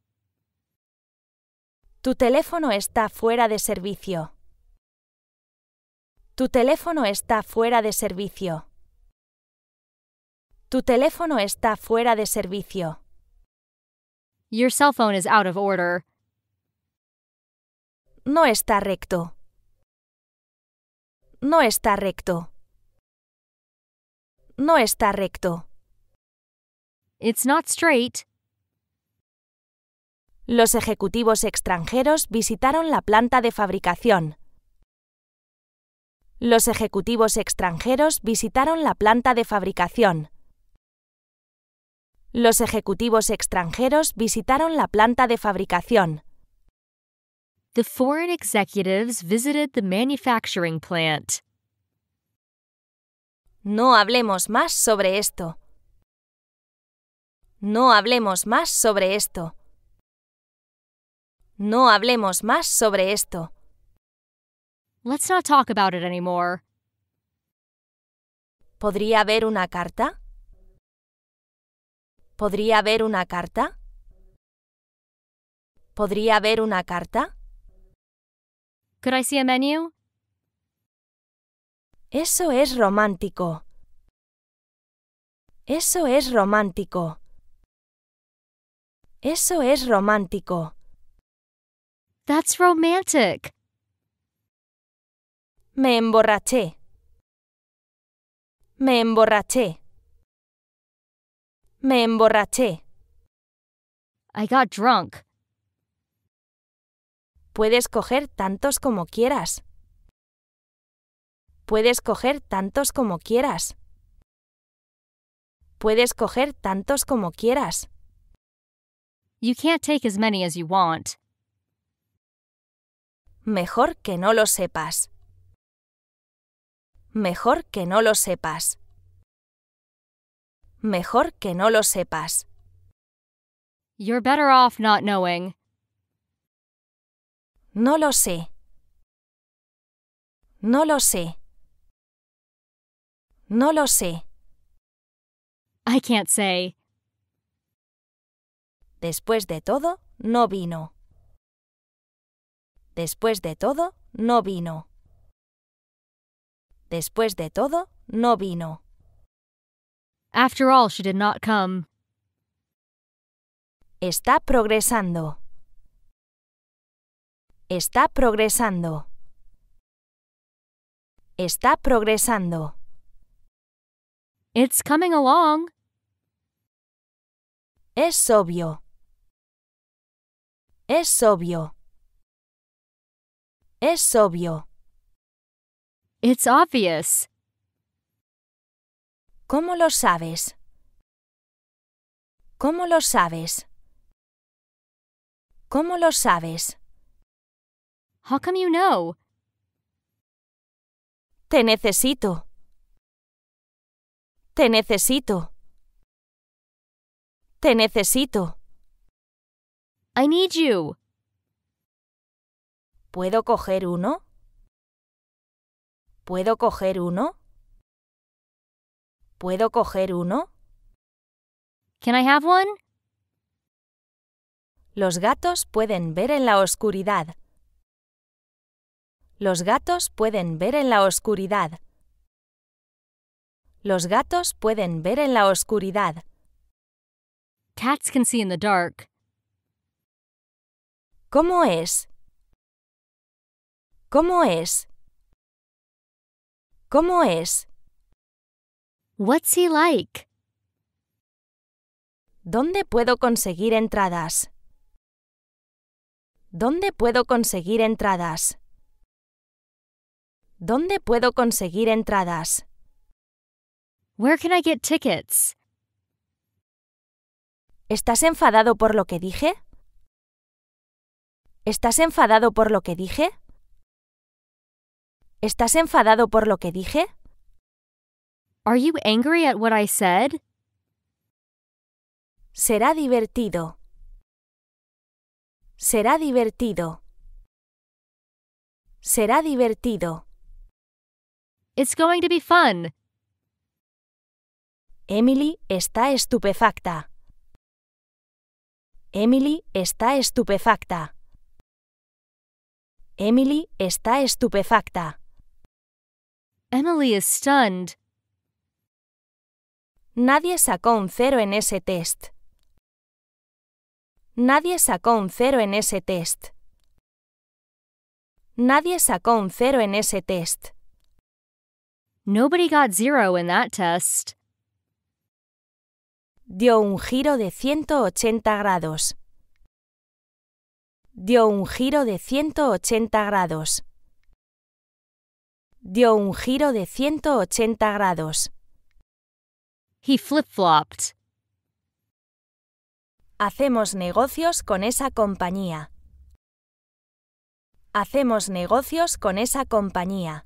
Tu teléfono está fuera de servicio. Tu teléfono está fuera de servicio. Tu teléfono está fuera de servicio. Your cell phone is out of order. No está recto. No está recto. No está recto. It's not straight. Los ejecutivos extranjeros visitaron la planta de fabricación. Los ejecutivos extranjeros visitaron la planta de fabricación. Los ejecutivos extranjeros visitaron la planta de fabricación. the foreign executives visited the manufacturing plant. No hablemos más sobre esto. No hablemos más sobre esto. No hablemos más sobre esto. Let's not talk about it anymore. ¿Podría haber una carta? ¿Podría haber una carta? ¿Podría haber una carta? Could I see a menu? Eso es romántico. Eso es romántico. Eso es romántico. That's romantic. Me emborraché. Me emborraché. Me emborraché. I got drunk. Puedes coger tantos como quieras. Puedes coger tantos como quieras. Puedes coger tantos como quieras. You can't take as many as you want. Mejor que no lo sepas. Mejor que no lo sepas. Mejor que no lo sepas. You're better off not knowing. No lo sé. No lo sé. No lo sé. I can't say. Después de todo, no vino. Después de todo, no vino. Después de todo, no vino. After all, she did not come. Está progresando. Está progresando. Está progresando. It's coming along. Es obvio. Es obvio. Es obvio. It's obvious. ¿Cómo lo sabes? ¿Cómo lo sabes? ¿Cómo lo sabes? How come you know? Te necesito. Te necesito. Te necesito. I need you. ¿Puedo coger uno? ¿Puedo coger uno? ¿Puedo coger uno? Can I have one? Los gatos pueden ver en la oscuridad. Los gatos pueden ver en la oscuridad. Los gatos pueden ver en la oscuridad. Cats can see in the dark. ¿Cómo es? ¿Cómo es? ¿Cómo es? What's he like? ¿Dónde puedo conseguir entradas? ¿Dónde puedo conseguir entradas? ¿Dónde puedo conseguir entradas? Where can I get tickets? ¿Estás enfadado por lo que dije? ¿Estás enfadado por lo que dije? ¿Estás enfadado por lo que dije? Are you angry at what I said? Será divertido. Será divertido. Será divertido. It's going to be fun. Emily está estupefacta. Emily está estupefacta. Emily está estupefacta. Emily is stunned. Nadie sacó un cero en ese test. Nadie sacó un cero en ese test. Nadie sacó un cero en ese test. Nobody got zero in that test. Dio un giro de 180 grados. Dio un giro de 180 grados. Dio un giro de 180 grados. He flip-flopped. Hacemos negocios con esa compañía. Hacemos negocios con esa compañía.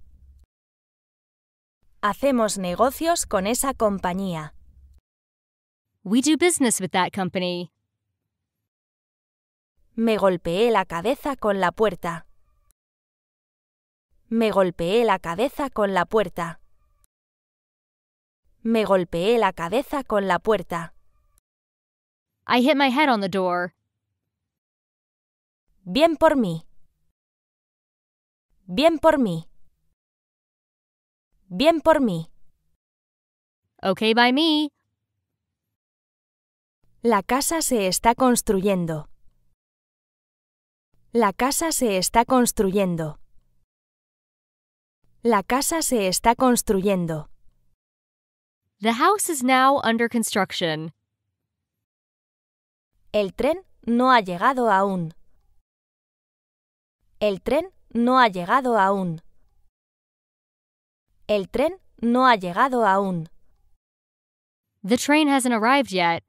Hacemos negocios con esa compañía. We do business with that company. Me golpeé la cabeza con la puerta. Me golpeé la cabeza con la puerta. Me golpeé la cabeza con la puerta. I hit my head on the door. Bien por mí. Bien por mí. Bien por mí. Okay by me. La casa se está construyendo. La casa se está construyendo. La casa se está construyendo. The house is now under construction. El tren no ha llegado aún. El tren no ha llegado aún. El tren no ha llegado aún. The train hasn't arrived yet.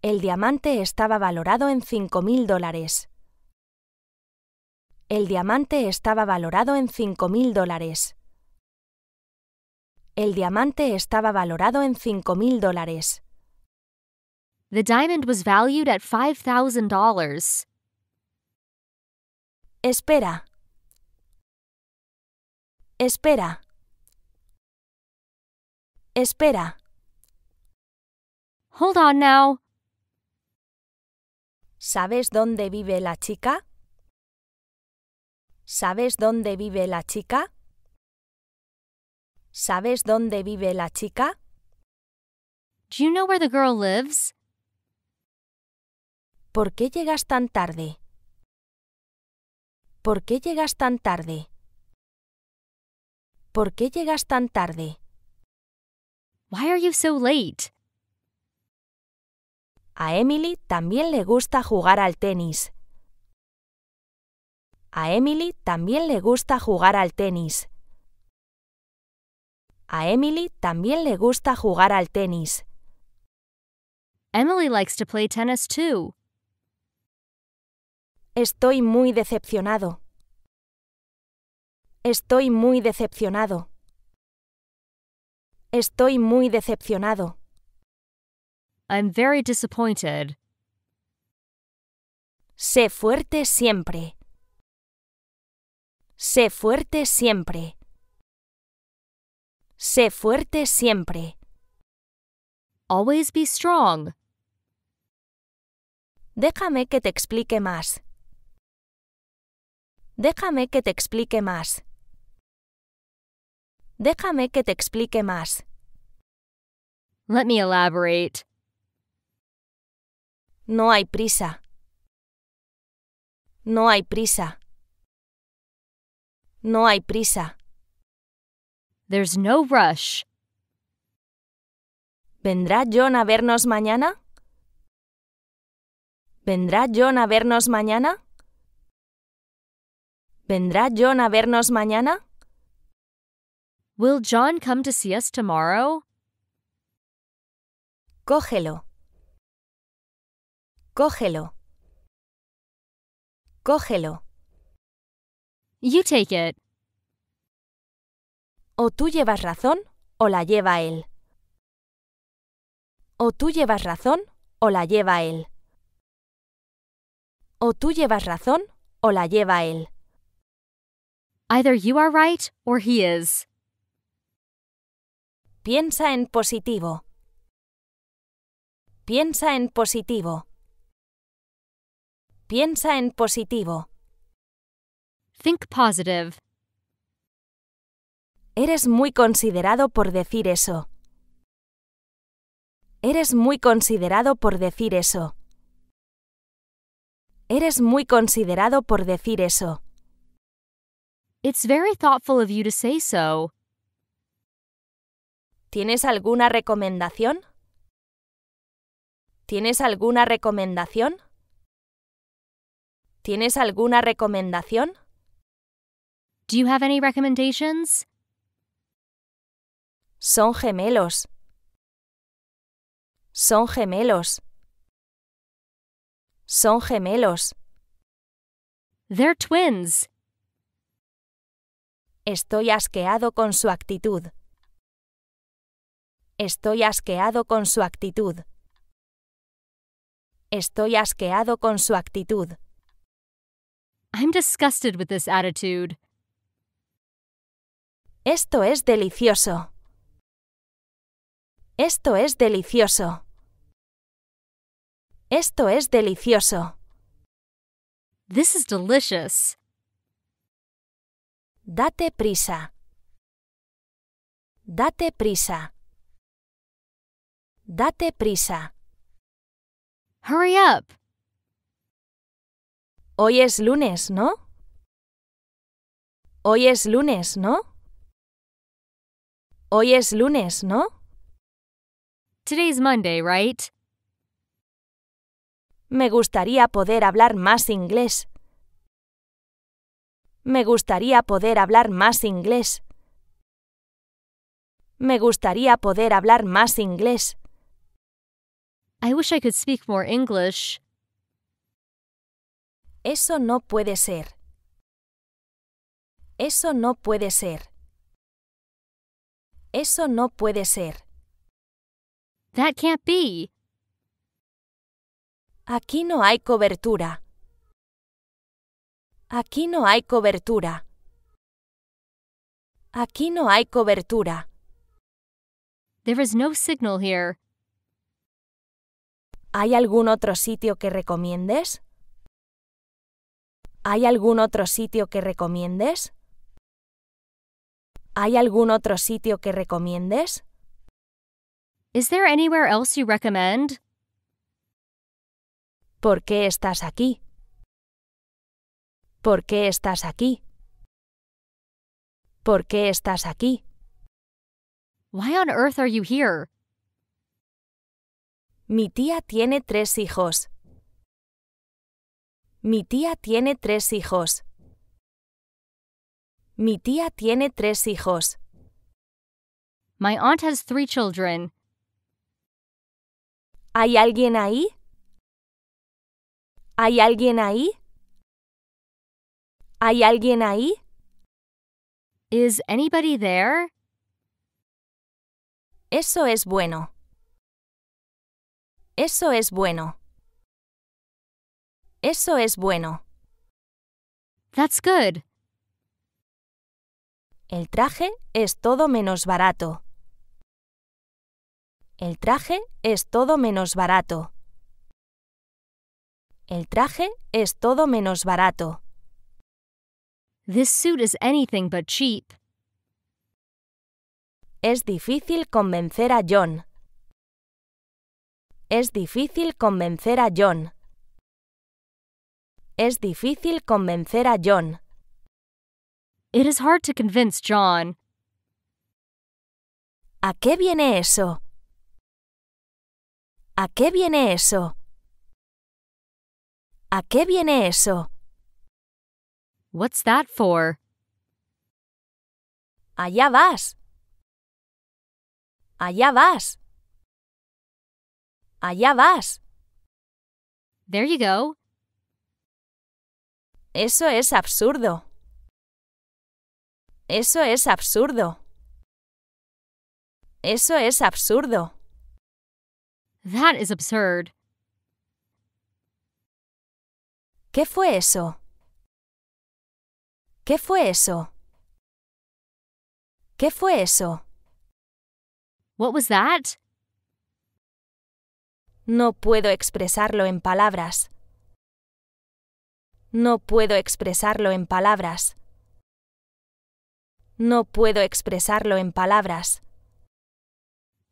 El diamante estaba valorado en 5.000 dólares. El diamante estaba valorado en 5.000 dólares. El diamante estaba valorado en 5.000 dólares. The diamond was valued at $5,000. Espera. Espera. Espera. Hold on now. ¿Sabes dónde vive la chica? ¿Sabes dónde vive la chica? ¿Sabes dónde vive la chica? Do you know where the girl lives? ¿Por qué llegas tan tarde? ¿Por qué llegas tan tarde? ¿Por qué llegas tan tarde? Why are you so late? A Emily también le gusta jugar al tenis. A Emily también le gusta jugar al tenis. A Emily también le gusta jugar al tenis. Emily likes to play tennis too. Estoy muy decepcionado. Estoy muy decepcionado. Estoy muy decepcionado. I'm very disappointed. Sé fuerte siempre. Sé fuerte siempre. Sé fuerte siempre. Always be strong. Déjame que te explique más. Déjame que te explique más. Déjame que te explique más. Let me elaborate. No hay prisa. No hay prisa. No hay prisa. There's no rush. ¿Vendrá John a vernos mañana? ¿Vendrá John a vernos mañana? ¿Vendrá John a vernos mañana? Will John come to see us tomorrow? Cógelo. Cógelo. Cógelo. You take it. O tú llevas razón o la lleva él. O tú llevas razón o la lleva él. O tú llevas razón o la lleva él. Either you are right or he is. Piensa en positivo. Piensa en positivo. Piensa en positivo. Think positive. Eres muy considerado por decir eso. Eres muy considerado por decir eso. Eres muy considerado por decir eso. It's very thoughtful of you to say so. ¿Tienes alguna recomendación? ¿Tienes alguna recomendación? ¿Tienes alguna recomendación? Do you have any recommendations? Son gemelos. Son gemelos. Son gemelos. They're twins. Estoy asqueado con su actitud. Estoy asqueado con su actitud. Estoy asqueado con su actitud. I'm disgusted with this attitude. Esto es delicioso. Esto es delicioso. Esto es delicioso. This is delicious. Date prisa. Date prisa. Date prisa. Hurry up. Hoy es lunes, ¿no? Hoy es lunes, ¿no? Hoy es lunes, ¿no? Today's Monday, right? Me gustaría poder hablar más inglés. Me gustaría poder hablar más inglés. Me gustaría poder hablar más inglés. I wish I could speak more English. Eso no puede ser. Eso no puede ser. Eso no puede ser. That can't be. Aquí no hay cobertura. Aquí no hay cobertura. Aquí no hay cobertura. There is no signal here. ¿Hay algún otro sitio que recomiendes? ¿Hay algún otro sitio que recomiendes? ¿Hay algún otro sitio que recomiendes? Is there anywhere else you recommend? ¿Por qué estás aquí? ¿Por qué estás aquí? ¿Por qué estás aquí? Why on earth are you here? Mi tía tiene tres hijos. Mi tía tiene tres hijos. Mi tía tiene tres hijos. My aunt has three children. ¿Hay alguien ahí? ¿Hay alguien ahí? ¿Hay alguien ahí? Is anybody there? Eso es bueno. Eso es bueno. Eso es bueno. That's good. El traje es todo menos barato. El traje es todo menos barato. El traje es todo menos barato. This suit is anything but cheap. Es difícil convencer a John. Es difícil convencer a John. Es difícil convencer a John. It is hard to convince John. ¿A qué viene eso? ¿A qué viene eso? ¿A qué viene eso? What's that for? Allá vas. Allá vas. Allá vas. There you go. Eso es absurdo. Eso es absurdo. Eso es absurdo. That is absurd. ¿Qué fue eso? ¿Qué fue eso? ¿Qué fue eso? What was that? No puedo expresarlo en palabras. No puedo expresarlo en palabras. No puedo expresarlo en palabras.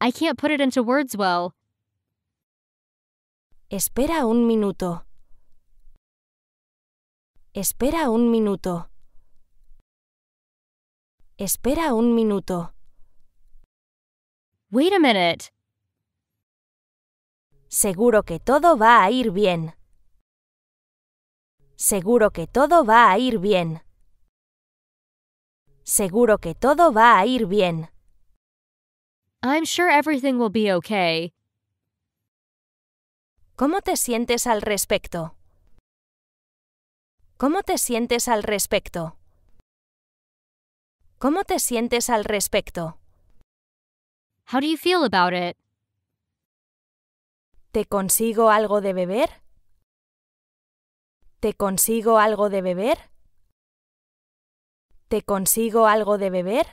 I can't put it into words well. Espera un minuto. Espera un minuto. Espera un minuto. Wait a minute. Seguro que todo va a ir bien. Seguro que todo va a ir bien. Seguro que todo va a ir bien. I'm sure everything will be okay. ¿Cómo te sientes al respecto? ¿Cómo te sientes al respecto? ¿Cómo te sientes al respecto? How do you feel about it? ¿Te consigo algo de beber? ¿Te consigo algo de beber? ¿Te consigo algo de beber?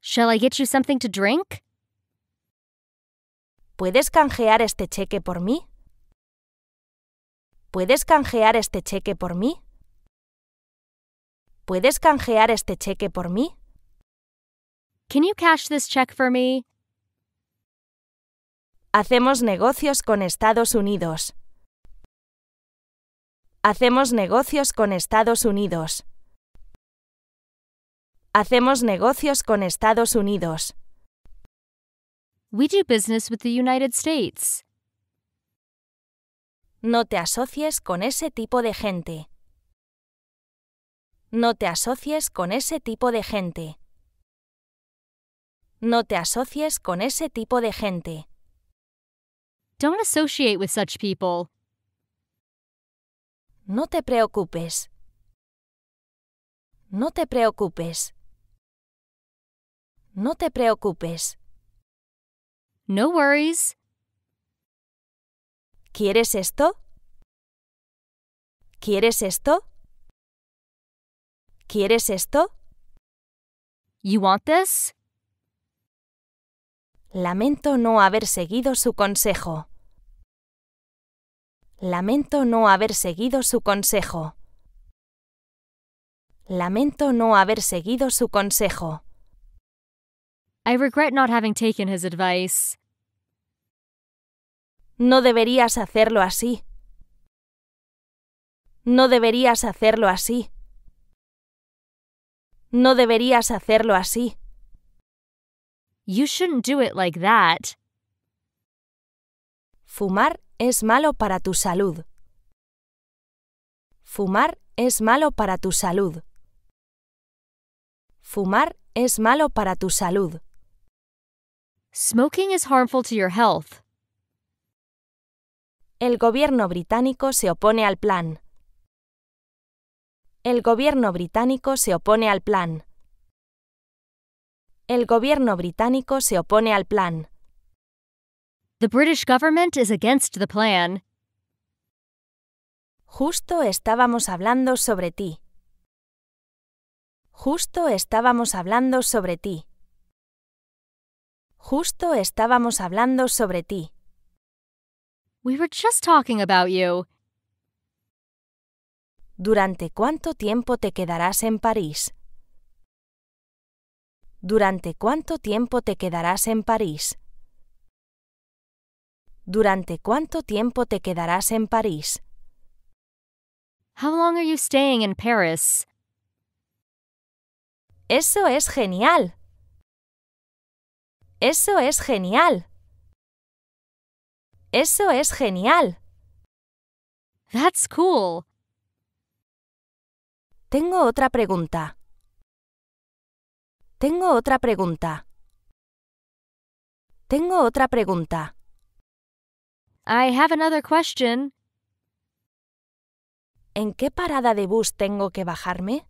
Shall I get you something to drink? ¿Puedes canjear este cheque por mí? ¿Puedes canjear este cheque por mí? ¿Puedes canjear este cheque por mí? Can you cash this check for me? Hacemos negocios con Estados Unidos. Hacemos negocios con Estados Unidos. Hacemos negocios con Estados Unidos. We do business with the United States. No te asocies con ese tipo de gente. No te asocies con ese tipo de gente. No te asocies con ese tipo de gente. Don't associate with such people. No te preocupes. No te preocupes. No te preocupes. No worries. ¿Quieres esto? ¿Quieres esto? ¿Quieres esto? You want this? Lamento no haber seguido su consejo. Lamento no haber seguido su consejo. Lamento no haber seguido su consejo. I regret not having taken his advice. No deberías hacerlo así. No deberías hacerlo así. No deberías hacerlo así. You shouldn't do it like that. Fumar es malo para tu salud. Fumar es malo para tu salud. Fumar es malo para tu salud. Smoking is harmful to your health. El gobierno británico se opone al plan. El gobierno británico se opone al plan. El gobierno británico se opone al plan. The British government is against the plan. Justo estábamos hablando sobre ti. Justo estábamos hablando sobre ti. Justo estábamos hablando sobre ti. We were just talking about you. ¿Durante cuánto tiempo te quedarás en París? ¿Durante cuánto tiempo te quedarás en París? ¿Durante cuánto tiempo te quedarás en París? How long are you staying in Paris? Eso es genial. Eso es genial. Eso es genial. That's cool. Tengo otra pregunta. Tengo otra pregunta. Tengo otra pregunta. I have another question. ¿En qué parada de bus tengo que bajarme?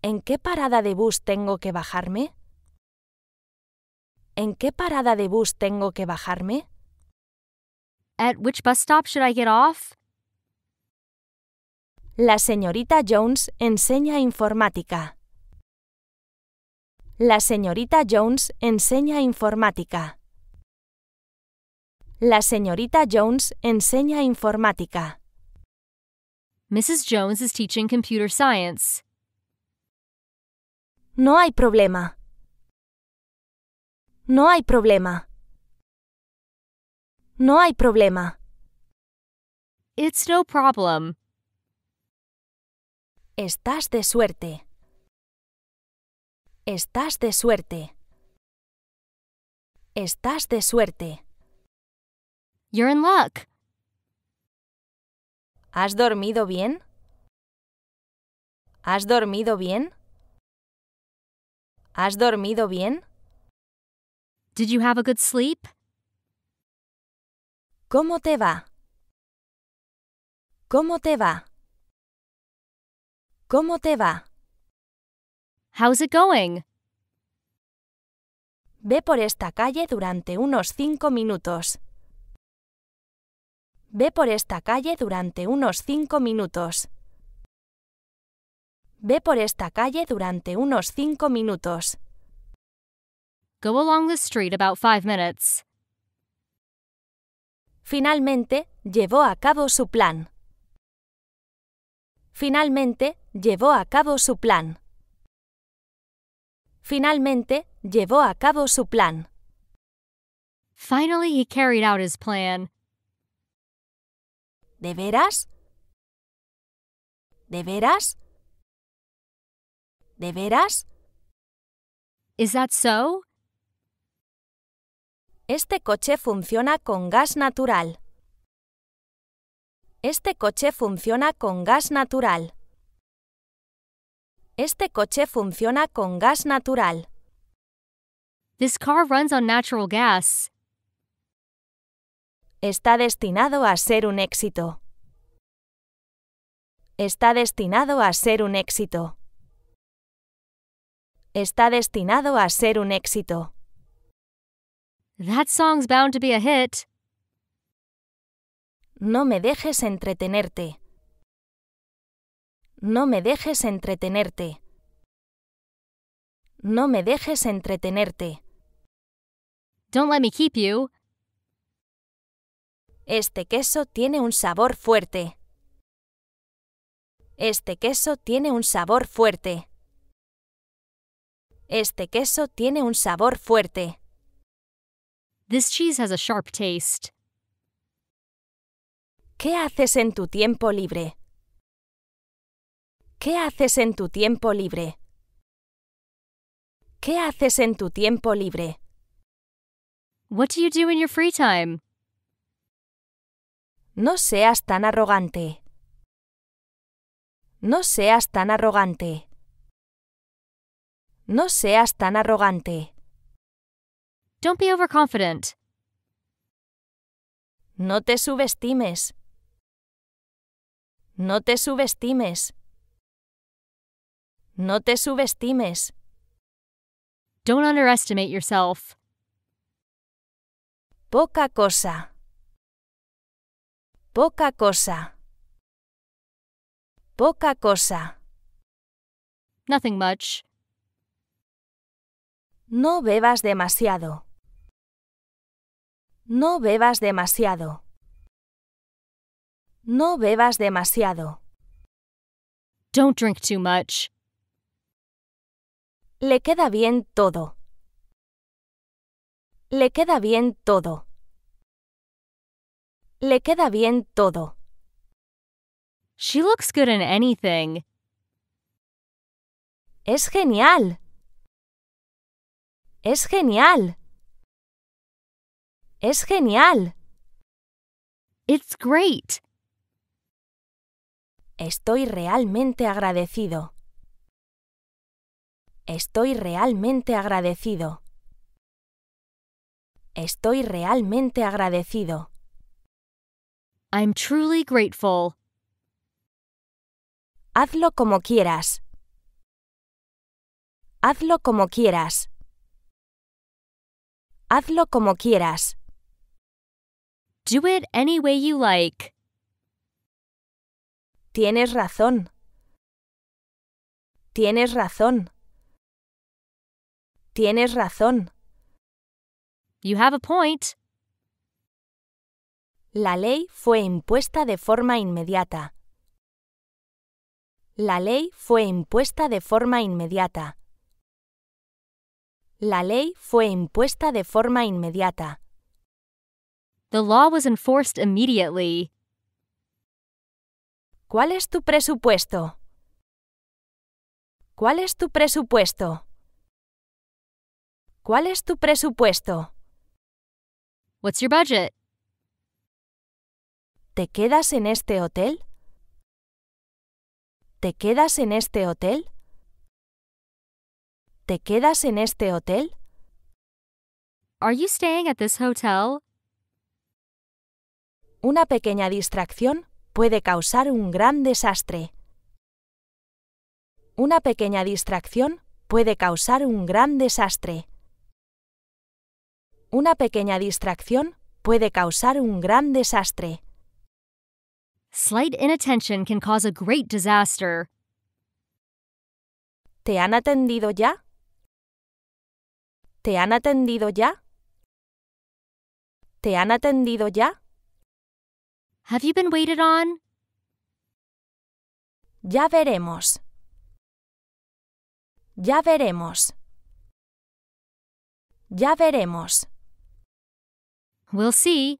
¿En qué parada de bus tengo que bajarme? ¿En qué parada de bus tengo que bajarme? At which bus stop should I get off? La señorita Jones enseña informática. La señorita Jones enseña informática. La señorita Jones enseña informática. Mrs. Jones is teaching computer science. No hay problema. No hay problema. No hay problema. It's no problem. Estás de suerte. Estás de suerte. Estás de suerte. You're in luck. ¿Has dormido bien? ¿Has dormido bien? ¿Has dormido bien? Did you have a good sleep? ¿Cómo te va? ¿Cómo te va? ¿Cómo te va? How's it going? Ve por esta calle durante unos cinco minutos. Ve por esta calle durante unos cinco minutos. Ve por esta calle durante unos cinco minutos. Go along the street about five minutes. Finalmente, llevó a cabo su plan. Finalmente, llevó a cabo su plan. Finalmente, llevó a cabo su plan. Finally, he carried out his plan. ¿De veras? ¿De veras? ¿De veras? Is that so? Este coche funciona con gas natural. Este coche funciona con gas natural. Este coche funciona con gas natural. This car runs on natural gas. Está destinado a ser un éxito. Está destinado a ser un éxito. Está destinado a ser un éxito. That song's bound to be a hit. No me dejes entretenerte. No me dejes entretenerte. No me dejes entretenerte. Don't let me keep you. Este queso tiene un sabor fuerte. Este queso tiene un sabor fuerte. Este queso tiene un sabor fuerte. This cheese has a sharp taste. ¿Qué haces en tu tiempo libre? ¿Qué haces en tu tiempo libre? ¿Qué haces en tu tiempo libre? What do you do in your free time? No seas tan arrogante. No seas tan arrogante. No seas tan arrogante. Don't be overconfident. No te subestimes. No te subestimes. No te subestimes. Don't underestimate yourself. Poca cosa. Poca cosa. Poca cosa. Nothing much. No bebas demasiado. No bebas demasiado. No bebas demasiado. Don't drink too much. Le queda bien todo. Le queda bien todo. Le queda bien todo. She looks good in anything. Es genial. Es genial. Es genial. It's great. Estoy realmente agradecido. Estoy realmente agradecido. Estoy realmente agradecido. I'm truly grateful. Hazlo como quieras. Hazlo como quieras. Hazlo como quieras. Do it any way you like. Tienes razón. Tienes razón. Tienes razón. You have a point. La ley fue impuesta de forma inmediata. La ley fue impuesta de forma inmediata. La ley fue impuesta de forma inmediata. The law was enforced immediately. ¿Cuál es tu presupuesto? ¿Cuál es tu presupuesto? ¿Cuál es tu presupuesto? budget? ¿Te quedas en este hotel? ¿Te quedas en este hotel? ¿Te quedas en este hotel? Are you staying hotel? Una pequeña distracción puede causar un gran desastre. Una pequeña distracción puede causar un gran desastre una pequeña distracción puede causar un gran desastre. Slight inattention can cause a great disaster. ¿Te han atendido ya? ¿Te han atendido ya? ¿Te han atendido ya? Have you been waited on? Ya veremos. Ya veremos. Ya veremos. We'll see.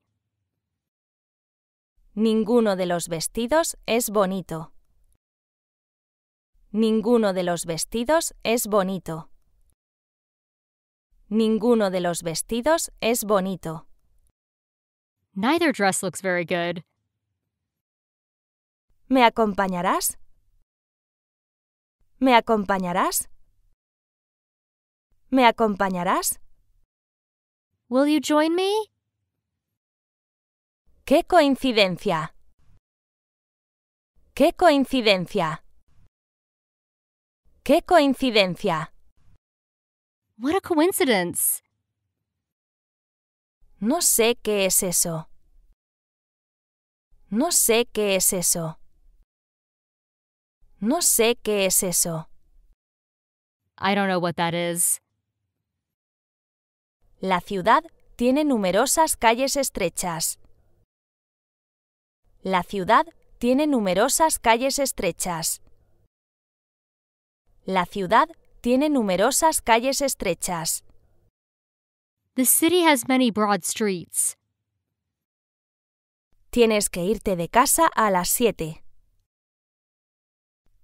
Ninguno de los vestidos es bonito. Ninguno de los vestidos es bonito. Ninguno de los vestidos es bonito. Neither dress looks very good. ¿Me acompañarás? ¿Me acompañarás? ¿Me acompañarás? Will you join me? ¡Qué coincidencia! ¡Qué coincidencia! ¡Qué coincidencia! What a coincidence. No sé qué es eso. No sé qué es eso. No sé qué es eso. I don't know what that is. La ciudad tiene numerosas calles estrechas. La ciudad tiene numerosas calles estrechas. La ciudad tiene numerosas calles estrechas. The city has many broad streets. Tienes que irte de casa a las 7.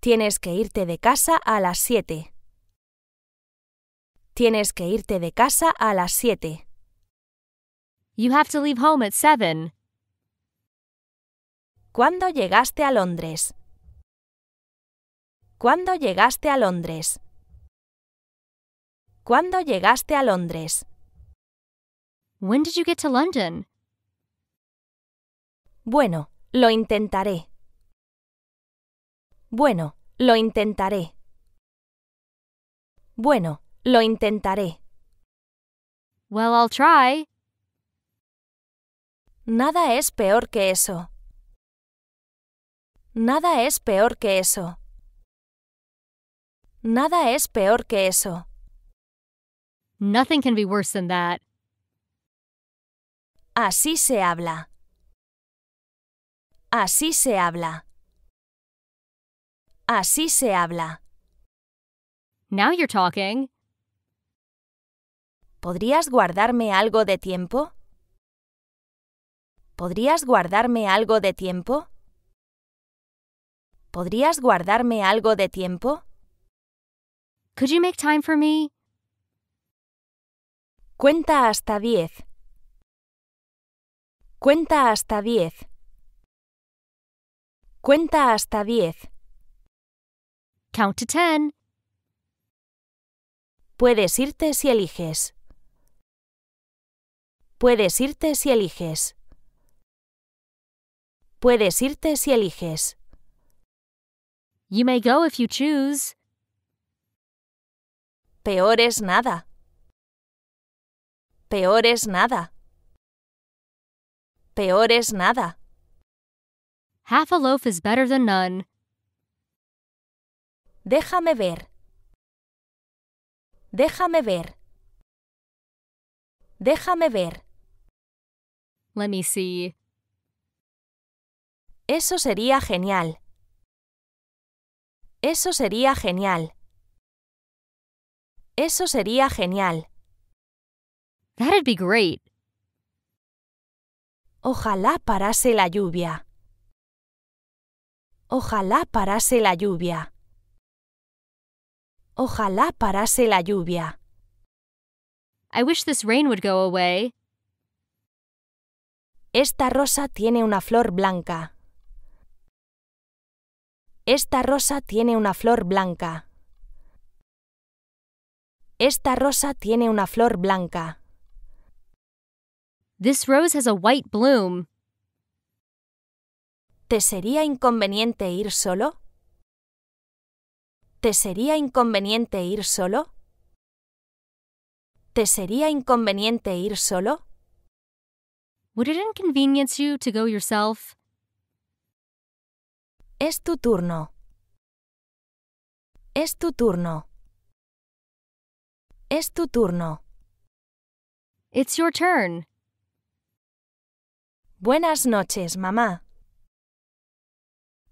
Tienes que irte de casa a las 7. Tienes que irte de casa a las 7. You have to leave home at seven. ¿Cuándo llegaste a Londres? ¿Cuándo llegaste a Londres? ¿Cuándo llegaste a Londres? When did you get to London? Bueno, lo intentaré. Bueno, lo intentaré. Bueno, lo intentaré. Well, I'll try. Nada es peor que eso. Nada es peor que eso. Nada es peor que eso. Nothing can be worse than that. Así se habla. Así se habla. Así se habla. Now you're talking. ¿Podrías guardarme algo de tiempo? ¿Podrías guardarme algo de tiempo? ¿Podrías guardarme algo de tiempo? Could you make time for me? Cuenta hasta diez. Cuenta hasta diez. Cuenta hasta diez. Count to Puedes irte si eliges. Puedes irte si eliges. Puedes irte si eliges. You may go if you choose. Peor es nada. Peor es nada. Peor es nada. Half a loaf is better than none. Déjame ver. Déjame ver. Déjame ver. Let me see. Eso sería genial. Eso sería genial. Eso sería genial. That'd be great. Ojalá parase la lluvia. Ojalá parase la lluvia. Ojalá parase la lluvia. I wish this rain would go away. Esta rosa tiene una flor blanca. Esta rosa tiene una flor blanca. Esta rosa tiene una flor blanca. This rose has a white bloom. ¿Te sería inconveniente ir solo? ¿Te sería inconveniente ir solo? ¿Te sería inconveniente ir solo? Would it inconvenience you to go yourself? Es tu turno. Es tu turno. Es tu turno. It's your turn. Buenas noches, mamá.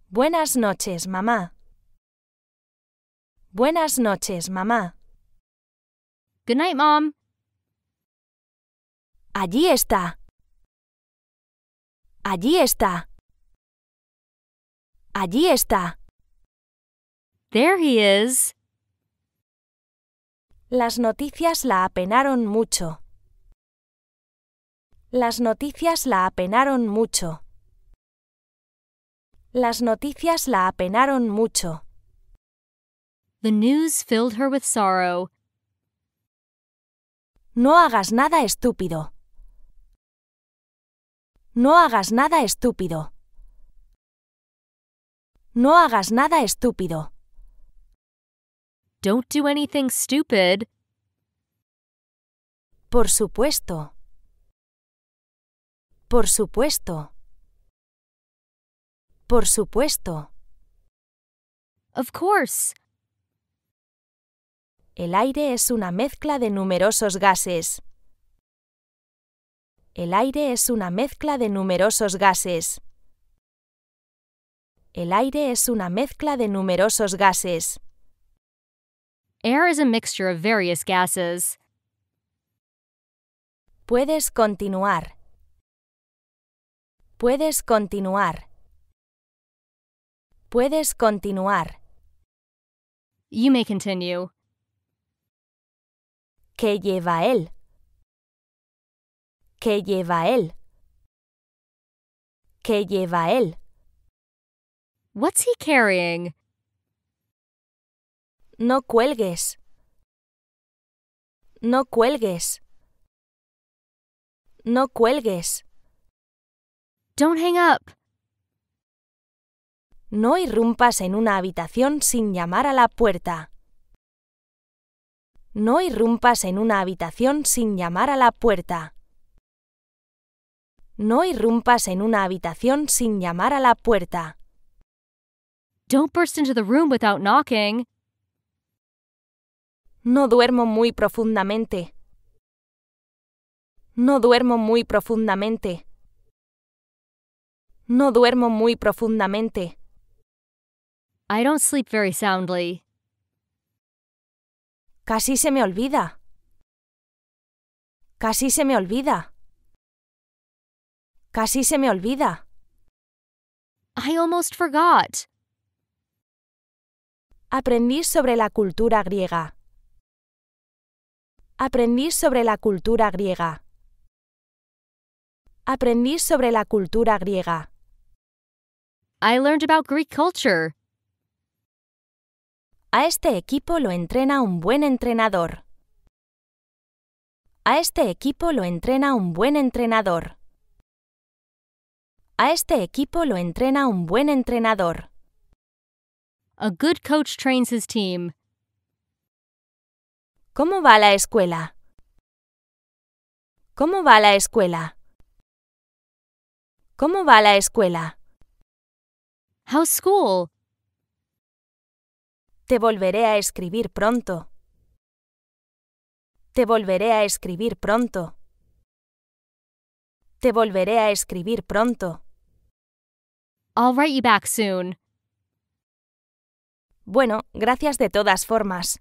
Buenas noches, mamá. Buenas noches, mamá. Good night, mom. Allí está. Allí está. Allí está. There he is. Las noticias la apenaron mucho. Las noticias la apenaron mucho. Las noticias la apenaron mucho. The news filled her with sorrow. No hagas nada estúpido. No hagas nada estúpido. No hagas nada estúpido. Don't do anything stupid. Por supuesto. Por supuesto. Por supuesto. Of course. El aire es una mezcla de numerosos gases. El aire es una mezcla de numerosos gases. El aire es una mezcla de numerosos gases. Air is a mixture of various gases. Puedes continuar. Puedes continuar. Puedes continuar. You may continue. ¿Qué lleva él? ¿Qué lleva él? ¿Qué lleva él? What's he carrying? No cuelgues. No cuelgues. No cuelgues. Don't hang up. No irrumpas en una habitación sin llamar a la puerta. No irrumpas en una habitación sin llamar a la puerta. No irrumpas en una habitación sin llamar a la puerta. Don't burst into the room without knocking. No duermo muy profundamente. No duermo muy profundamente. No duermo muy profundamente. I don't sleep very soundly. Casi se me olvida. Casi se me olvida. Casi se me olvida. I almost forgot. Aprendí sobre la cultura griega. Aprendí sobre la cultura griega. Aprendí sobre la cultura griega. I learned about Greek culture. A este equipo lo entrena un buen entrenador. A este equipo lo entrena un buen entrenador. A este equipo lo entrena un buen entrenador. A good coach trains his team. ¿Cómo va la escuela? ¿Cómo va la escuela? ¿Cómo va la escuela? How's school? Te volveré a escribir pronto. Te volveré a escribir pronto. Te volveré a escribir pronto. I'll write you back soon. Bueno, gracias de todas formas.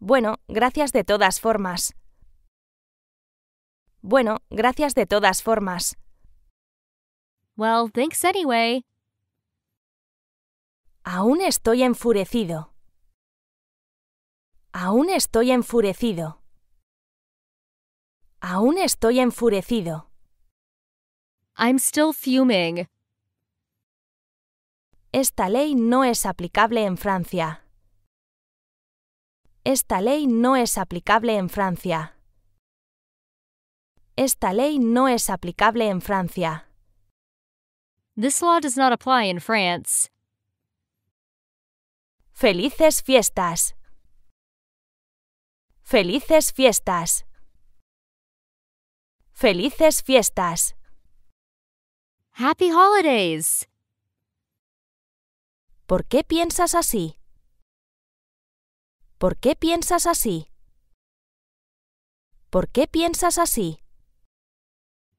Bueno, gracias de todas formas. Bueno, gracias de todas formas. Well, thanks anyway. Aún estoy enfurecido. Aún estoy enfurecido. Aún estoy enfurecido. I'm still fuming. Esta ley no es aplicable en Francia. Esta ley no es aplicable en Francia. Esta ley no es aplicable en Francia. This law does not apply in France. Felices fiestas. Felices fiestas. Felices fiestas. Happy holidays. ¿Por qué piensas así? ¿Por qué piensas así? ¿Por qué piensas así?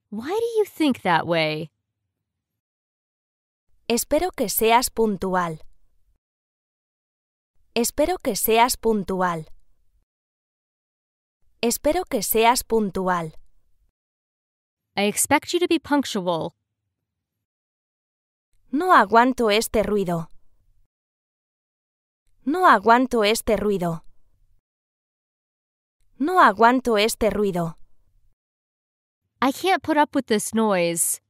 Why do you think that way? Espero que seas puntual. Espero que seas puntual. Espero que seas puntual. I expect you to be punctual. No aguanto este ruido. No aguanto este ruido. No aguanto este ruido. I can't put up with this noise.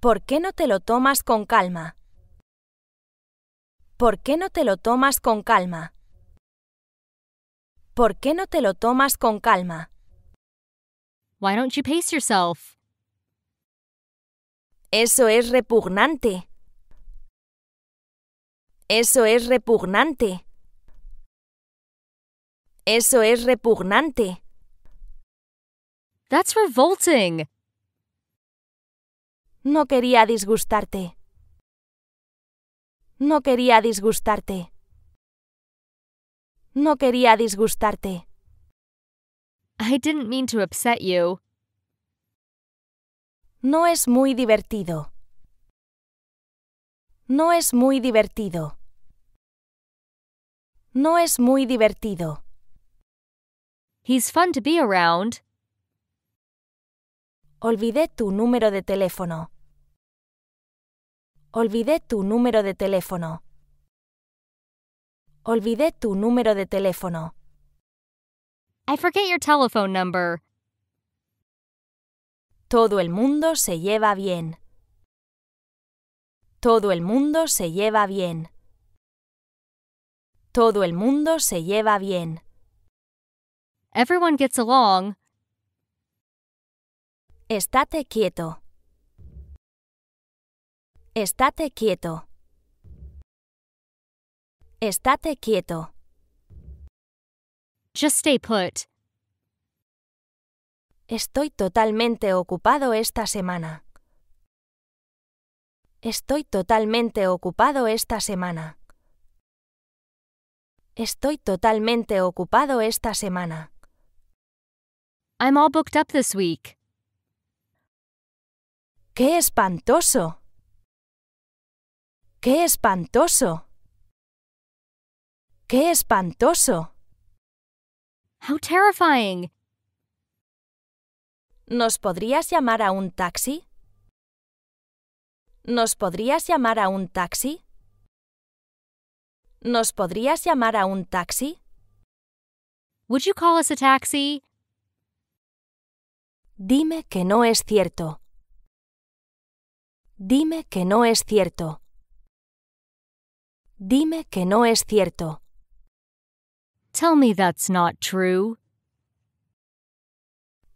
¿Por qué no te lo tomas con calma? ¿Por qué no te lo tomas con calma? ¿Por qué no te lo tomas con calma? Why don't you pace yourself? Eso es repugnante. Eso es repugnante. Eso es repugnante. That's revolting. No quería disgustarte. No quería disgustarte. No quería disgustarte. I didn't mean to upset you. No es muy divertido. No es muy divertido. No es muy divertido. He's fun to be around. Olvidé tu número de teléfono. Olvidé tu número de teléfono. Olvidé tu número de teléfono. I forget your telephone number. Todo el mundo se lleva bien. Todo el mundo se lleva bien. Todo el mundo se lleva bien. Everyone gets along. Estate quieto. Estate quieto. Estate quieto. Just stay put. Estoy totalmente ocupado esta semana. Estoy totalmente ocupado esta semana. Estoy totalmente ocupado esta semana. I'm all booked up this week. ¡Qué espantoso! ¡Qué espantoso! ¡Qué espantoso! How terrifying! ¿Nos podrías llamar a un taxi? ¿Nos podrías llamar a un taxi? ¿Nos podrías llamar a un taxi? Would you call us a taxi? Dime que no es cierto. Dime que no es cierto. Dime que no es cierto. Tell me that's not true.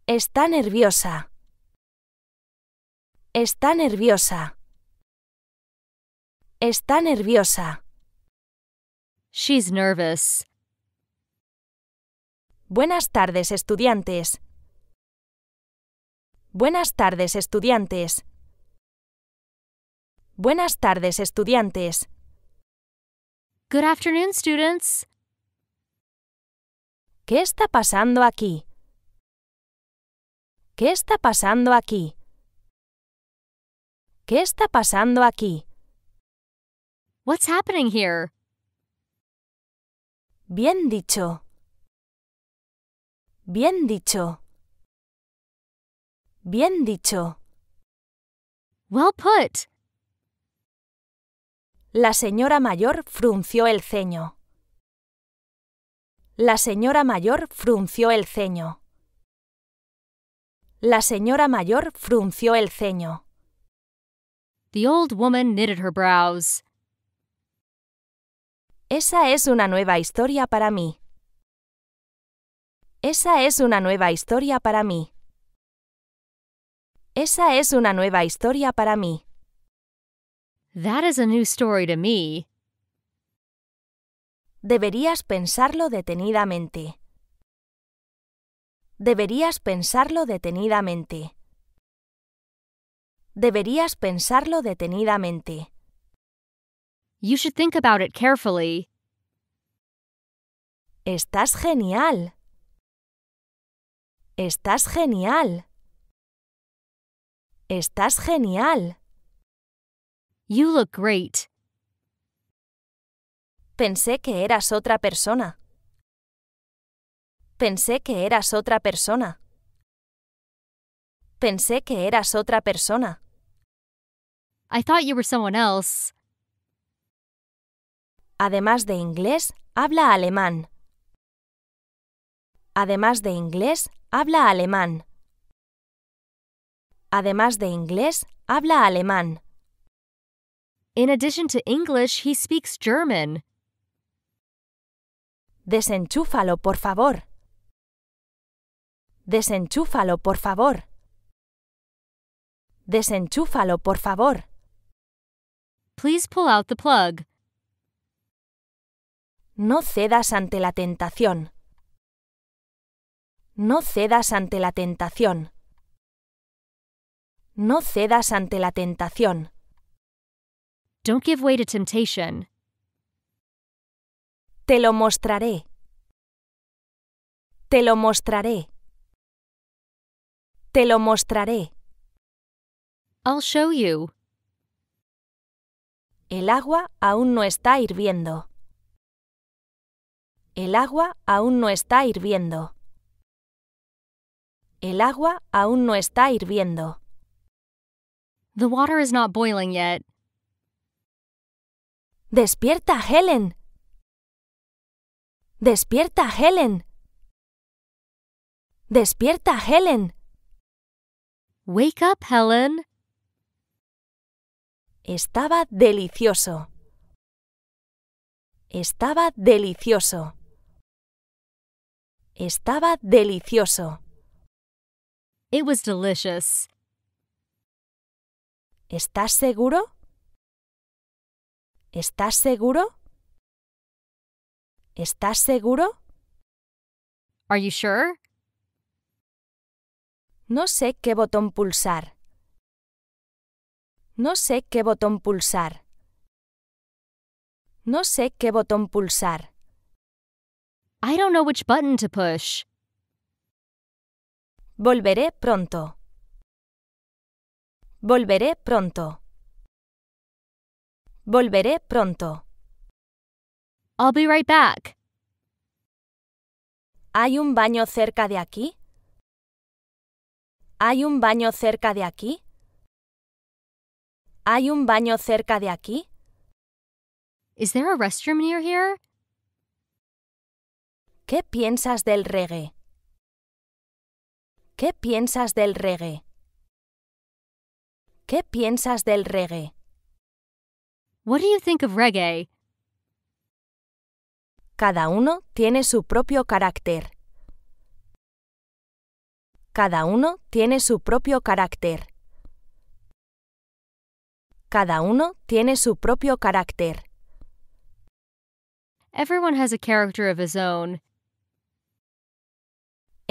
Está nerviosa. Está nerviosa. Está nerviosa. She's nervous. Buenas tardes, estudiantes. Buenas tardes, estudiantes. Buenas tardes, estudiantes. Good afternoon, students. ¿Qué está pasando aquí? ¿Qué está pasando aquí? ¿Qué está pasando aquí? What's happening here? Bien dicho. Bien dicho. Bien dicho. Well put. La señora mayor frunció el ceño. La señora mayor frunció el ceño. La señora mayor frunció el ceño. The old woman knitted her brows. Esa es una nueva historia para mí. Esa es una nueva historia para mí. Esa es una nueva historia para mí. That is a new story to me. Deberías pensarlo detenidamente. Deberías pensarlo detenidamente. Deberías pensarlo detenidamente. You should think about it carefully. Estás genial. Estás genial. Estás genial. You look great. Pensé que eras otra persona. Pensé que eras otra persona. Pensé que eras otra persona. I thought you were someone else. Además de inglés, habla alemán. Además de inglés, habla alemán. Además de inglés, habla alemán. In addition to English, he speaks German. Desenchúfalo, por favor. Desenchúfalo, por favor. Desenchúfalo, por favor. Please pull out the plug. No cedas ante la tentación. No cedas ante la tentación. No cedas ante la tentación. Don't give way to temptation. Te lo mostraré. Te lo mostraré. Te lo mostraré. I'll show you. El agua aún no está hirviendo. El agua aún no está hirviendo. El agua aún no está hirviendo. The water is not boiling yet. Despierta, Helen. Despierta, Helen. Despierta, Helen. Wake up, Helen. Estaba delicioso. Estaba delicioso. Estaba delicioso. It was delicious. ¿Estás seguro? ¿Estás seguro? ¿Estás seguro? Are you sure? No sé qué botón pulsar. No sé qué botón pulsar. No sé qué botón pulsar. I don't know which button to push. Volveré pronto. Volveré pronto. Volveré pronto. I'll be right back. ¿Hay un baño cerca de aquí? ¿Hay un baño cerca de aquí? ¿Hay un baño cerca de aquí? Is there a restroom near here? ¿Qué piensas del reggae? ¿Qué piensas del reggae? ¿Qué piensas del reggae? What do you think of reggae? Cada uno tiene su propio carácter. Cada uno tiene su propio carácter. Cada uno tiene su propio carácter. Everyone has a character of his own.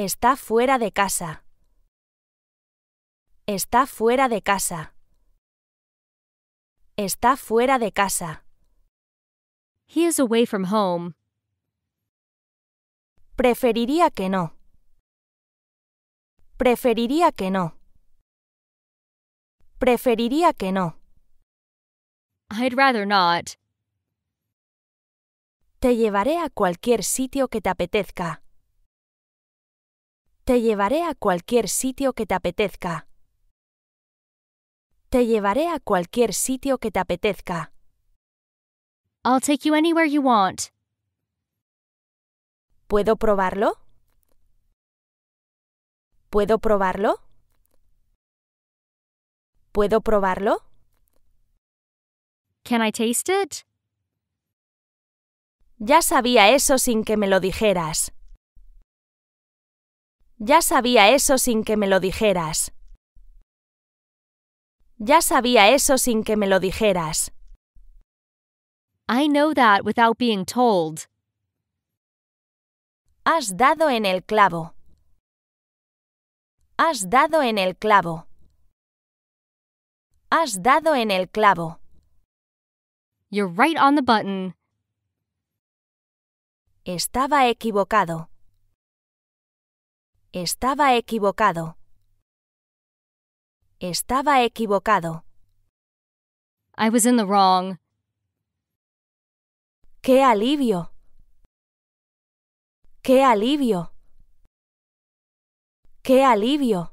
Está fuera de casa. Está fuera de casa. Está fuera de casa. He is away from home. Preferiría que no. Preferiría que no. Preferiría que no. I'd rather not. Te llevaré a cualquier sitio que te apetezca. Te llevaré a cualquier sitio que te apetezca. Te llevaré a cualquier sitio que te apetezca. I'll take you anywhere you want. ¿Puedo probarlo? ¿Puedo probarlo? ¿Puedo probarlo? Can I taste it? Ya sabía eso sin que me lo dijeras. Ya sabía eso sin que me lo dijeras. Ya sabía eso sin que me lo dijeras. I know that without being told. Has dado en el clavo. Has dado en el clavo. Has dado en el clavo. You're right on the button. Estaba equivocado. Estaba equivocado. Estaba equivocado. I was in the wrong. ¡Qué alivio! ¡Qué alivio! ¡Qué alivio!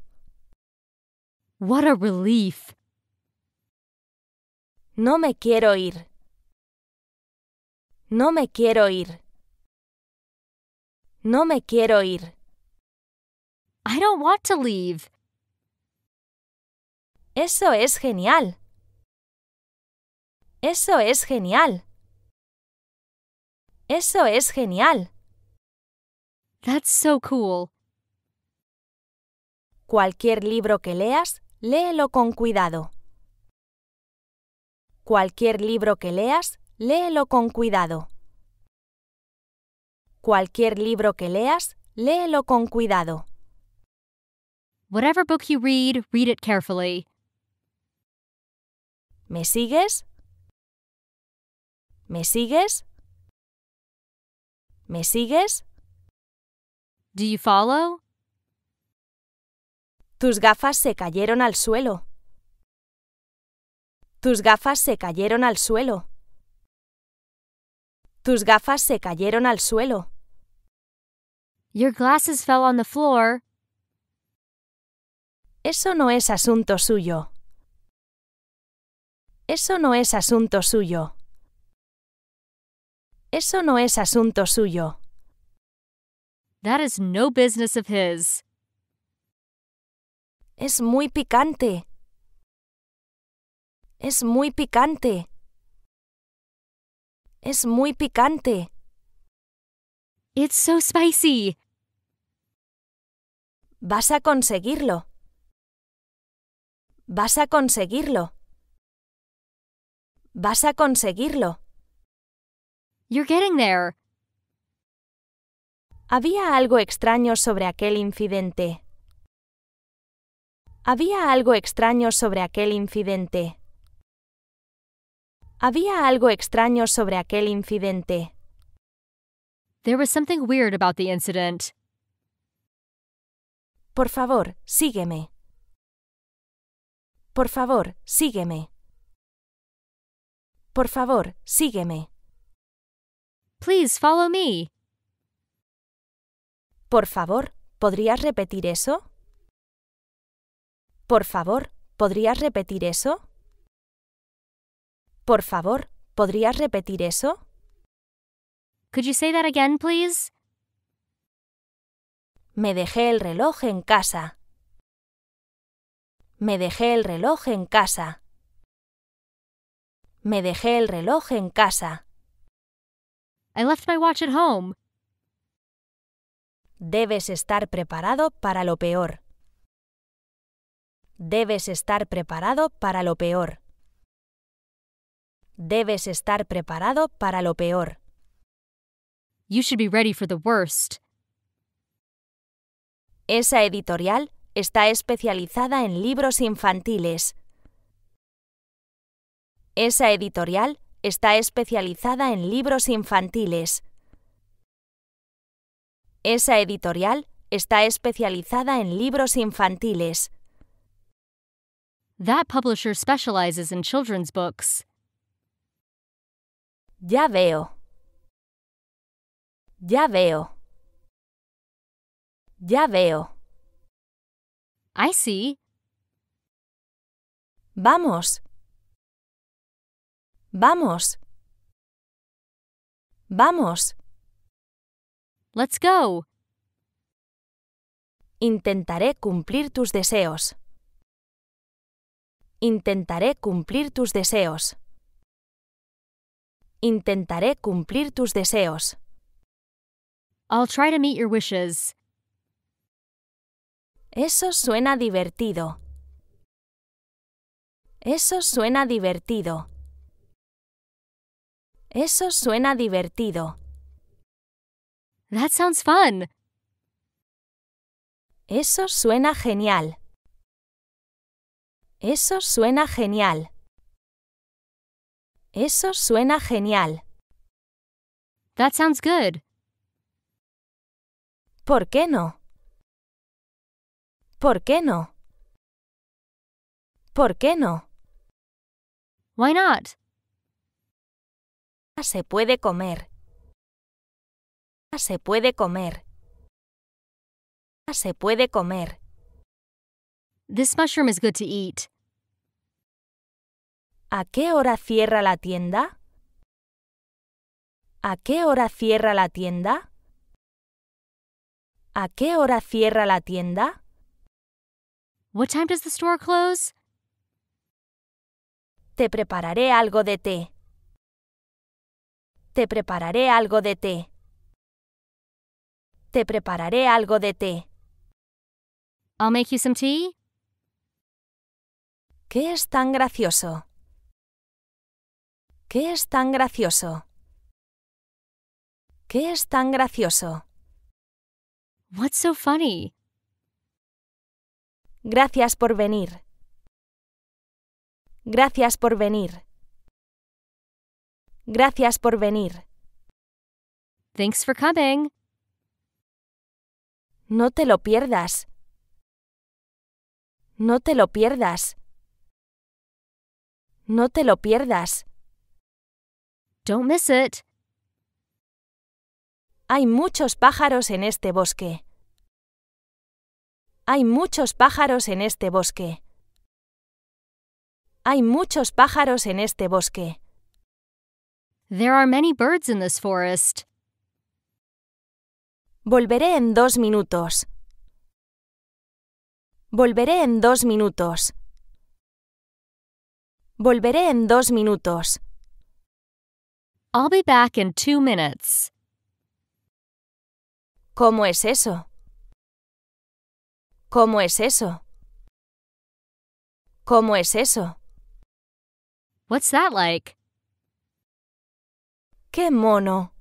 What a relief. No me quiero ir. No me quiero ir. No me quiero ir. I don't want to leave. Eso es genial. Eso es genial. Eso es genial. That's so cool. Cualquier libro que leas, léelo con cuidado. Cualquier libro que leas, léelo con cuidado. Cualquier libro que leas, léelo con cuidado. Whatever book you read, read it carefully. ¿Me sigues? ¿Me sigues? ¿Me sigues? Do you follow? Tus gafas se cayeron al suelo. Tus gafas se cayeron al suelo. Tus gafas se cayeron al suelo. Your glasses fell on the floor. Eso no es asunto suyo. Eso no es asunto suyo. Eso no es asunto suyo. That is no business of his. Es muy picante. Es muy picante. Es muy picante. It's so spicy. Vas a conseguirlo. Vas a conseguirlo. Vas a conseguirlo. You're getting there. Había algo extraño sobre aquel incidente. Había algo extraño sobre aquel incidente. Había algo extraño sobre aquel incidente. There was something weird about the incident. Por favor, sígueme. Por favor, sígueme. Por favor, sígueme. Please follow me. Por favor, ¿podrías repetir eso? Por favor, ¿podrías repetir eso? Por favor, ¿podrías repetir eso? Could you say that again, please? Me dejé el reloj en casa. Me dejé el reloj en casa. Me dejé el reloj en casa. I left my watch at home. Debes estar preparado para lo peor. Debes estar preparado para lo peor. Debes estar preparado para lo peor. You should be ready for the worst. Esa editorial está especializada en libros infantiles. Esa editorial está especializada en libros infantiles. Esa editorial está especializada en libros infantiles. That publisher specializes in children's books. Ya veo. Ya veo. Ya veo. I see. Vamos. Vamos. Vamos. Let's go. Intentaré cumplir tus deseos. Intentaré cumplir tus deseos. Intentaré cumplir tus deseos. I'll try to meet your wishes. Eso suena divertido. Eso suena divertido. Eso suena divertido. That sounds fun. Eso suena genial. Eso suena genial. Eso suena genial. That sounds good. ¿Por qué no? ¿Por qué no? ¿Por qué no? Why not? Ah, se puede comer. Ah, se puede comer. Ah, se puede comer. This mushroom is good to eat. ¿A qué hora cierra la tienda? ¿A qué hora cierra la tienda? ¿A qué hora cierra la tienda? What time does the store close? Te prepararé algo de té. Te prepararé algo de té. Te prepararé algo de té. I'll make you some tea. ¿Qué es tan gracioso? ¿Qué es tan gracioso? ¿Qué es tan gracioso? What's so funny? Gracias por venir. Gracias por venir. Gracias por venir. Thanks for coming. No te lo pierdas. No te lo pierdas. No te lo pierdas. Don't miss it. Hay muchos pájaros en este bosque. Hay muchos pájaros en este bosque. Hay muchos pájaros en este bosque. There are many birds in this forest. Volveré en dos minutos. Volveré en dos minutos. Volveré en dos minutos. I'll be back in two minutes. ¿Cómo es eso? ¿Cómo es eso? ¿Cómo es eso? What's that like? ¡Qué mono!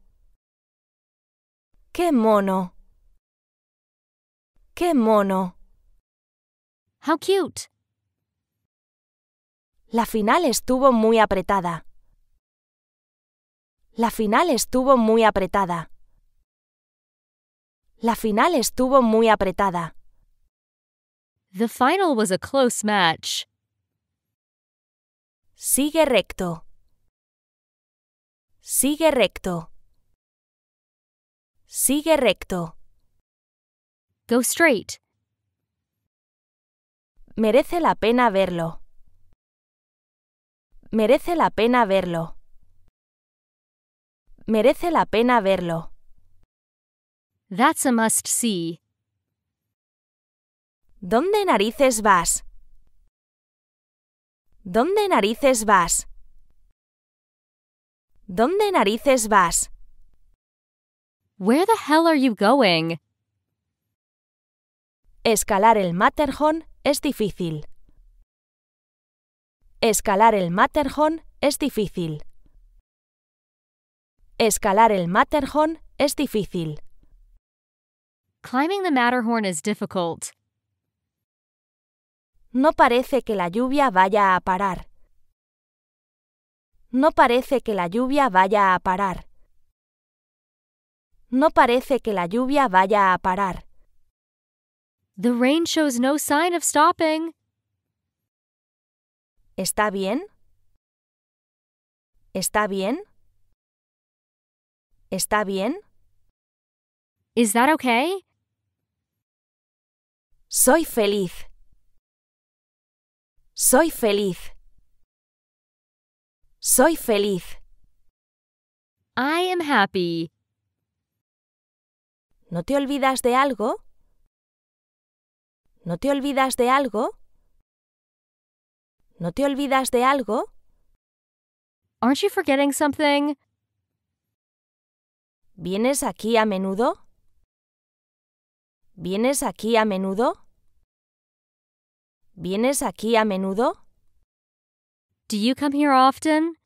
¡Qué mono! ¡Qué mono! How cute! La final estuvo muy apretada. La final estuvo muy apretada. La final estuvo muy apretada. The final was a close match. Sigue recto. Sigue recto. Sigue recto. Go straight. Merece la pena verlo. Merece la pena verlo. Merece la pena verlo. That's a must see. ¿Dónde narices vas? ¿Dónde narices vas? ¿Dónde narices vas? Where the hell are you going? Escalar el Matterhorn es difícil. Escalar el Matterhorn es difícil. Escalar el Matterhorn es difícil. Climbing the Matterhorn is difficult. No parece que la lluvia vaya a parar. No parece que la lluvia vaya a parar. No parece que la lluvia vaya a parar. The rain shows no sign of stopping. ¿Está bien? ¿Está bien? ¿Está bien? Is that okay? Soy feliz. Soy feliz. Soy feliz. I am happy. ¿No te olvidas de algo? ¿No te olvidas de algo? ¿No te olvidas de algo? Aren't you forgetting something? ¿Vienes aquí a menudo? ¿Vienes aquí a menudo? ¿Vienes aquí a menudo? Do you come here often?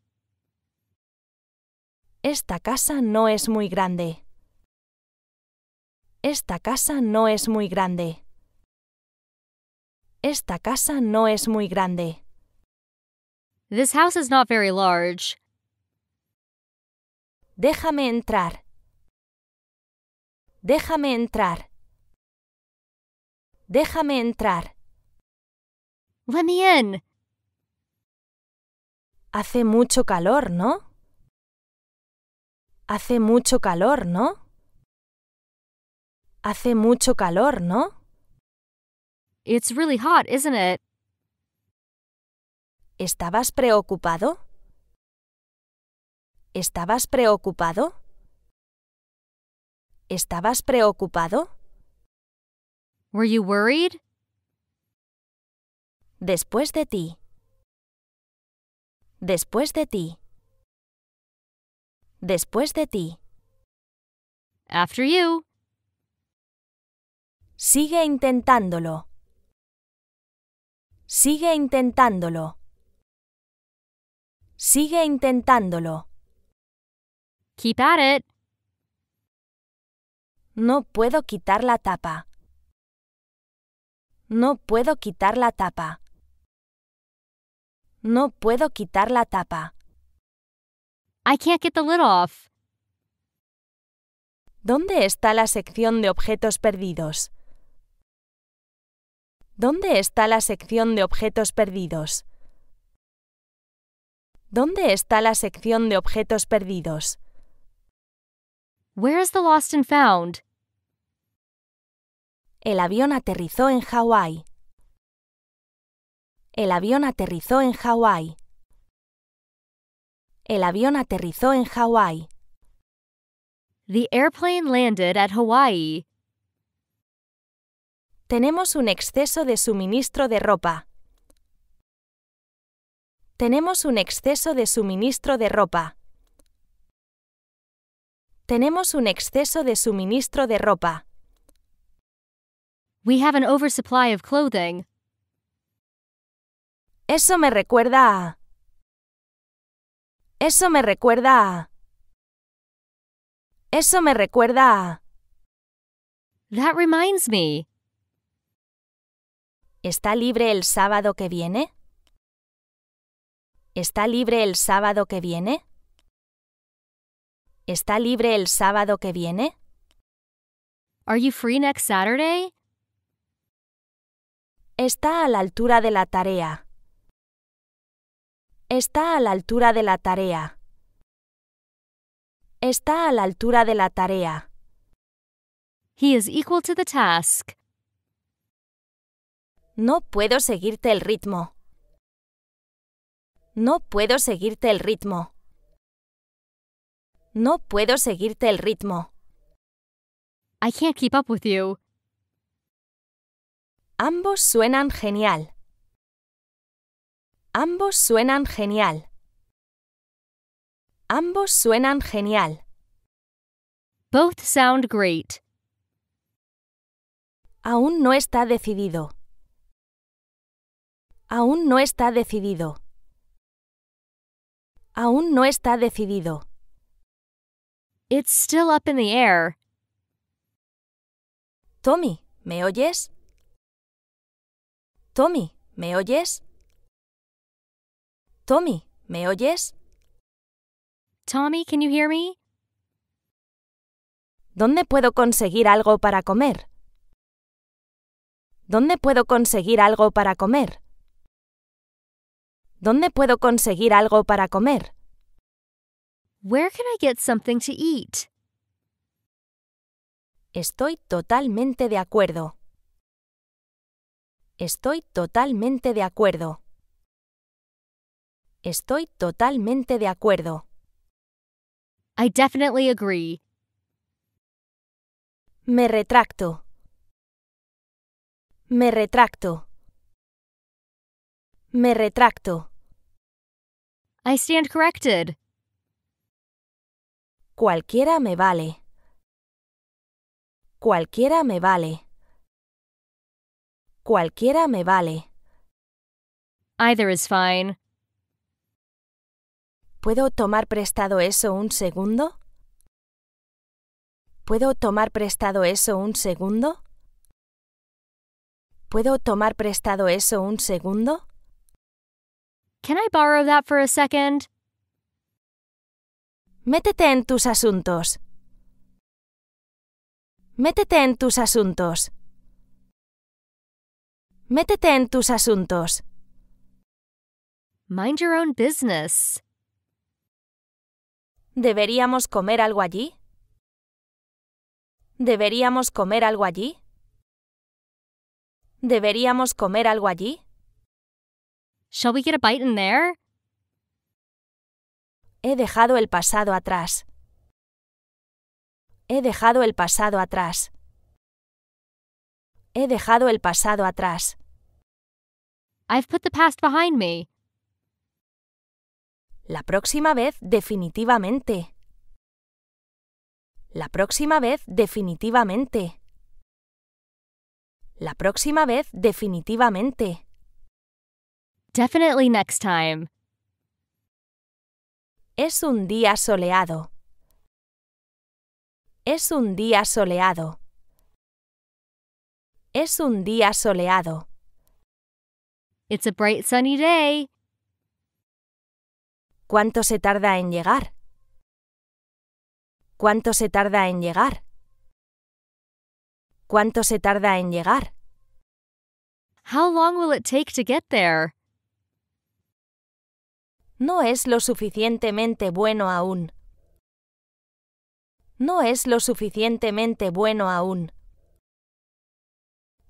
Esta casa no es muy grande. Esta casa no es muy grande. Esta casa no es muy grande. This house is not very large. Déjame entrar. Déjame entrar. Déjame entrar. Let Hace mucho calor, ¿no? Hace mucho calor, ¿no? Hace mucho calor, ¿no? It's really hot, isn't it? ¿Estabas preocupado? ¿Estabas preocupado? ¿Estabas preocupado? Were you worried? Después de ti. Después de ti. Después de ti. After you. Sigue intentándolo. Sigue intentándolo. Sigue intentándolo. Keep at it. No puedo quitar la tapa. No puedo quitar la tapa. No puedo quitar la tapa. I can't get the lid off. ¿Dónde está la sección de objetos perdidos? ¿Dónde está la sección de objetos perdidos? ¿Dónde está la sección de objetos perdidos? Where is the lost and found? El avión aterrizó en Hawái. El avión aterrizó en Hawái. El avión aterrizó en Hawái. The airplane landed at Hawaii. Tenemos un exceso de suministro de ropa. Tenemos un exceso de suministro de ropa. Tenemos un exceso de suministro de ropa. We have an oversupply of clothing. Eso me recuerda a... Eso me recuerda a... Eso me recuerda a... That reminds me. ¿Está libre el sábado que viene? ¿Está libre el sábado que viene? ¿Está libre el sábado que viene? Are you free next Saturday? Está a la altura de la tarea. Está a la altura de la tarea. Está a la altura de la tarea. He is equal to the task. No puedo seguirte el ritmo. No puedo seguirte el ritmo. No puedo seguirte el ritmo. I can't keep up with you. Ambos suenan genial. Ambos suenan genial. Ambos suenan genial. Both sound great. Aún no está decidido. Aún no está decidido. Aún no está decidido. It's still up in the air. Tommy, ¿me oyes? Tommy, ¿me oyes? Tommy, ¿me oyes? Tommy, can you hear me? ¿Dónde puedo conseguir algo para comer? ¿Dónde puedo conseguir algo para comer? ¿Dónde puedo conseguir algo para comer? Where can I get something to eat? Estoy totalmente de acuerdo. Estoy totalmente de acuerdo. Estoy totalmente de acuerdo. I definitely agree. Me retracto. Me retracto. Me retracto. I stand corrected. Cualquiera me vale. Cualquiera me vale. Cualquiera me vale. Either is fine. ¿Puedo tomar prestado eso un segundo? ¿Puedo tomar prestado eso un segundo? ¿Puedo tomar prestado eso un segundo? Can I borrow that for a second? Métete en tus asuntos. Métete en tus asuntos. Métete en tus asuntos. Mind your own business. ¿Deberíamos comer algo allí? ¿Deberíamos comer algo allí? ¿Deberíamos comer algo allí? Shall we get a bite in there? He dejado el pasado atrás. He dejado el pasado atrás. He dejado el pasado atrás. I've put the past behind me. La próxima vez definitivamente. La próxima vez definitivamente. La próxima vez definitivamente. Definitely next time. Es un día soleado. Es un día soleado. Es un día soleado. It's a bright sunny day. ¿Cuánto se tarda en llegar? ¿Cuánto se tarda en llegar? ¿Cuánto se tarda en llegar? How long will it take to get there? No es lo suficientemente bueno aún. No es lo suficientemente bueno aún.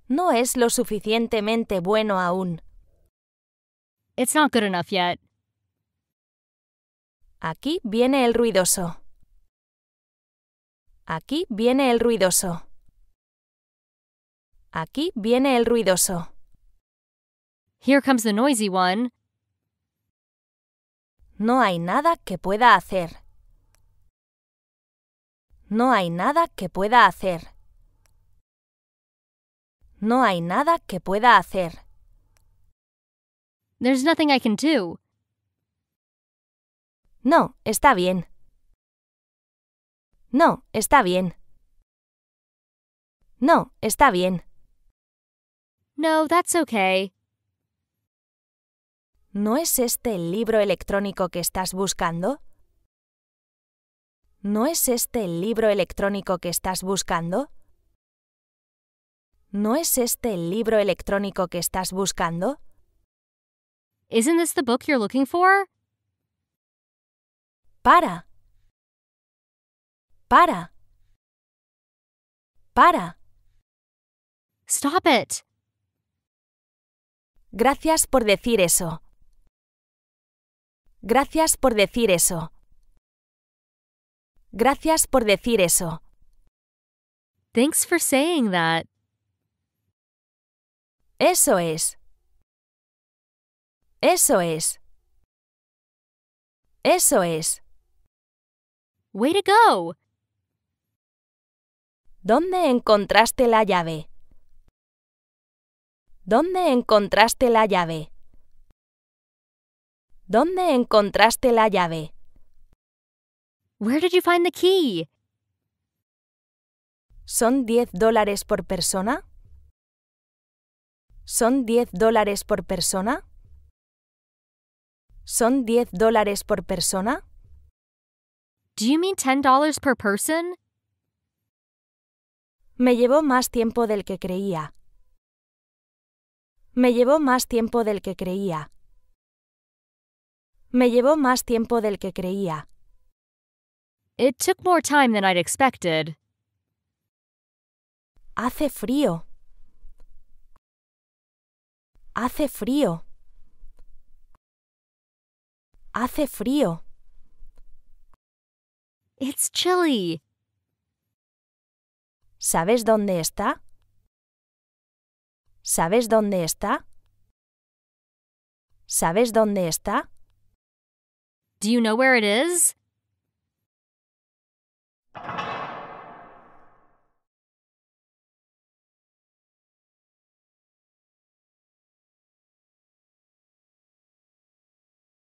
No es lo suficientemente bueno aún. It's not good enough yet. Aquí viene el ruidoso. Aquí viene el ruidoso. Aquí viene el ruidoso. Here comes the noisy one. No hay nada que pueda hacer. No hay nada que pueda hacer. No hay nada que pueda hacer. There's nothing I can do. No, está bien. No, está bien. No, está bien. No, that's okay. ¿No es este el libro electrónico que estás buscando? ¿No es este el libro electrónico que estás buscando? ¿No es este el libro electrónico que estás buscando? Isn't this the book you're looking for? para, para, para. Stop it. Gracias por decir eso. Gracias por decir eso. Gracias por decir eso. Thanks for saying that. Eso es. Eso es. Eso es. Way to go! ¿Dónde encontraste la llave? ¿Dónde encontraste la llave? ¿Dónde encontraste la llave? Where did you find the key? ¿Son 10 dólares por persona? ¿Son 10 dólares por persona? ¿Son 10 dólares por persona? Do you mean $10 per person? Me llevó más tiempo del que creía. Me llevó más tiempo del que creía. Me llevó más tiempo del que creía. It took more time than I'd expected. Hace frío. Hace frío. Hace frío. It's chilly. ¿Sabes dónde está? ¿Sabes dónde está? ¿Sabes dónde está? Do you know where it is?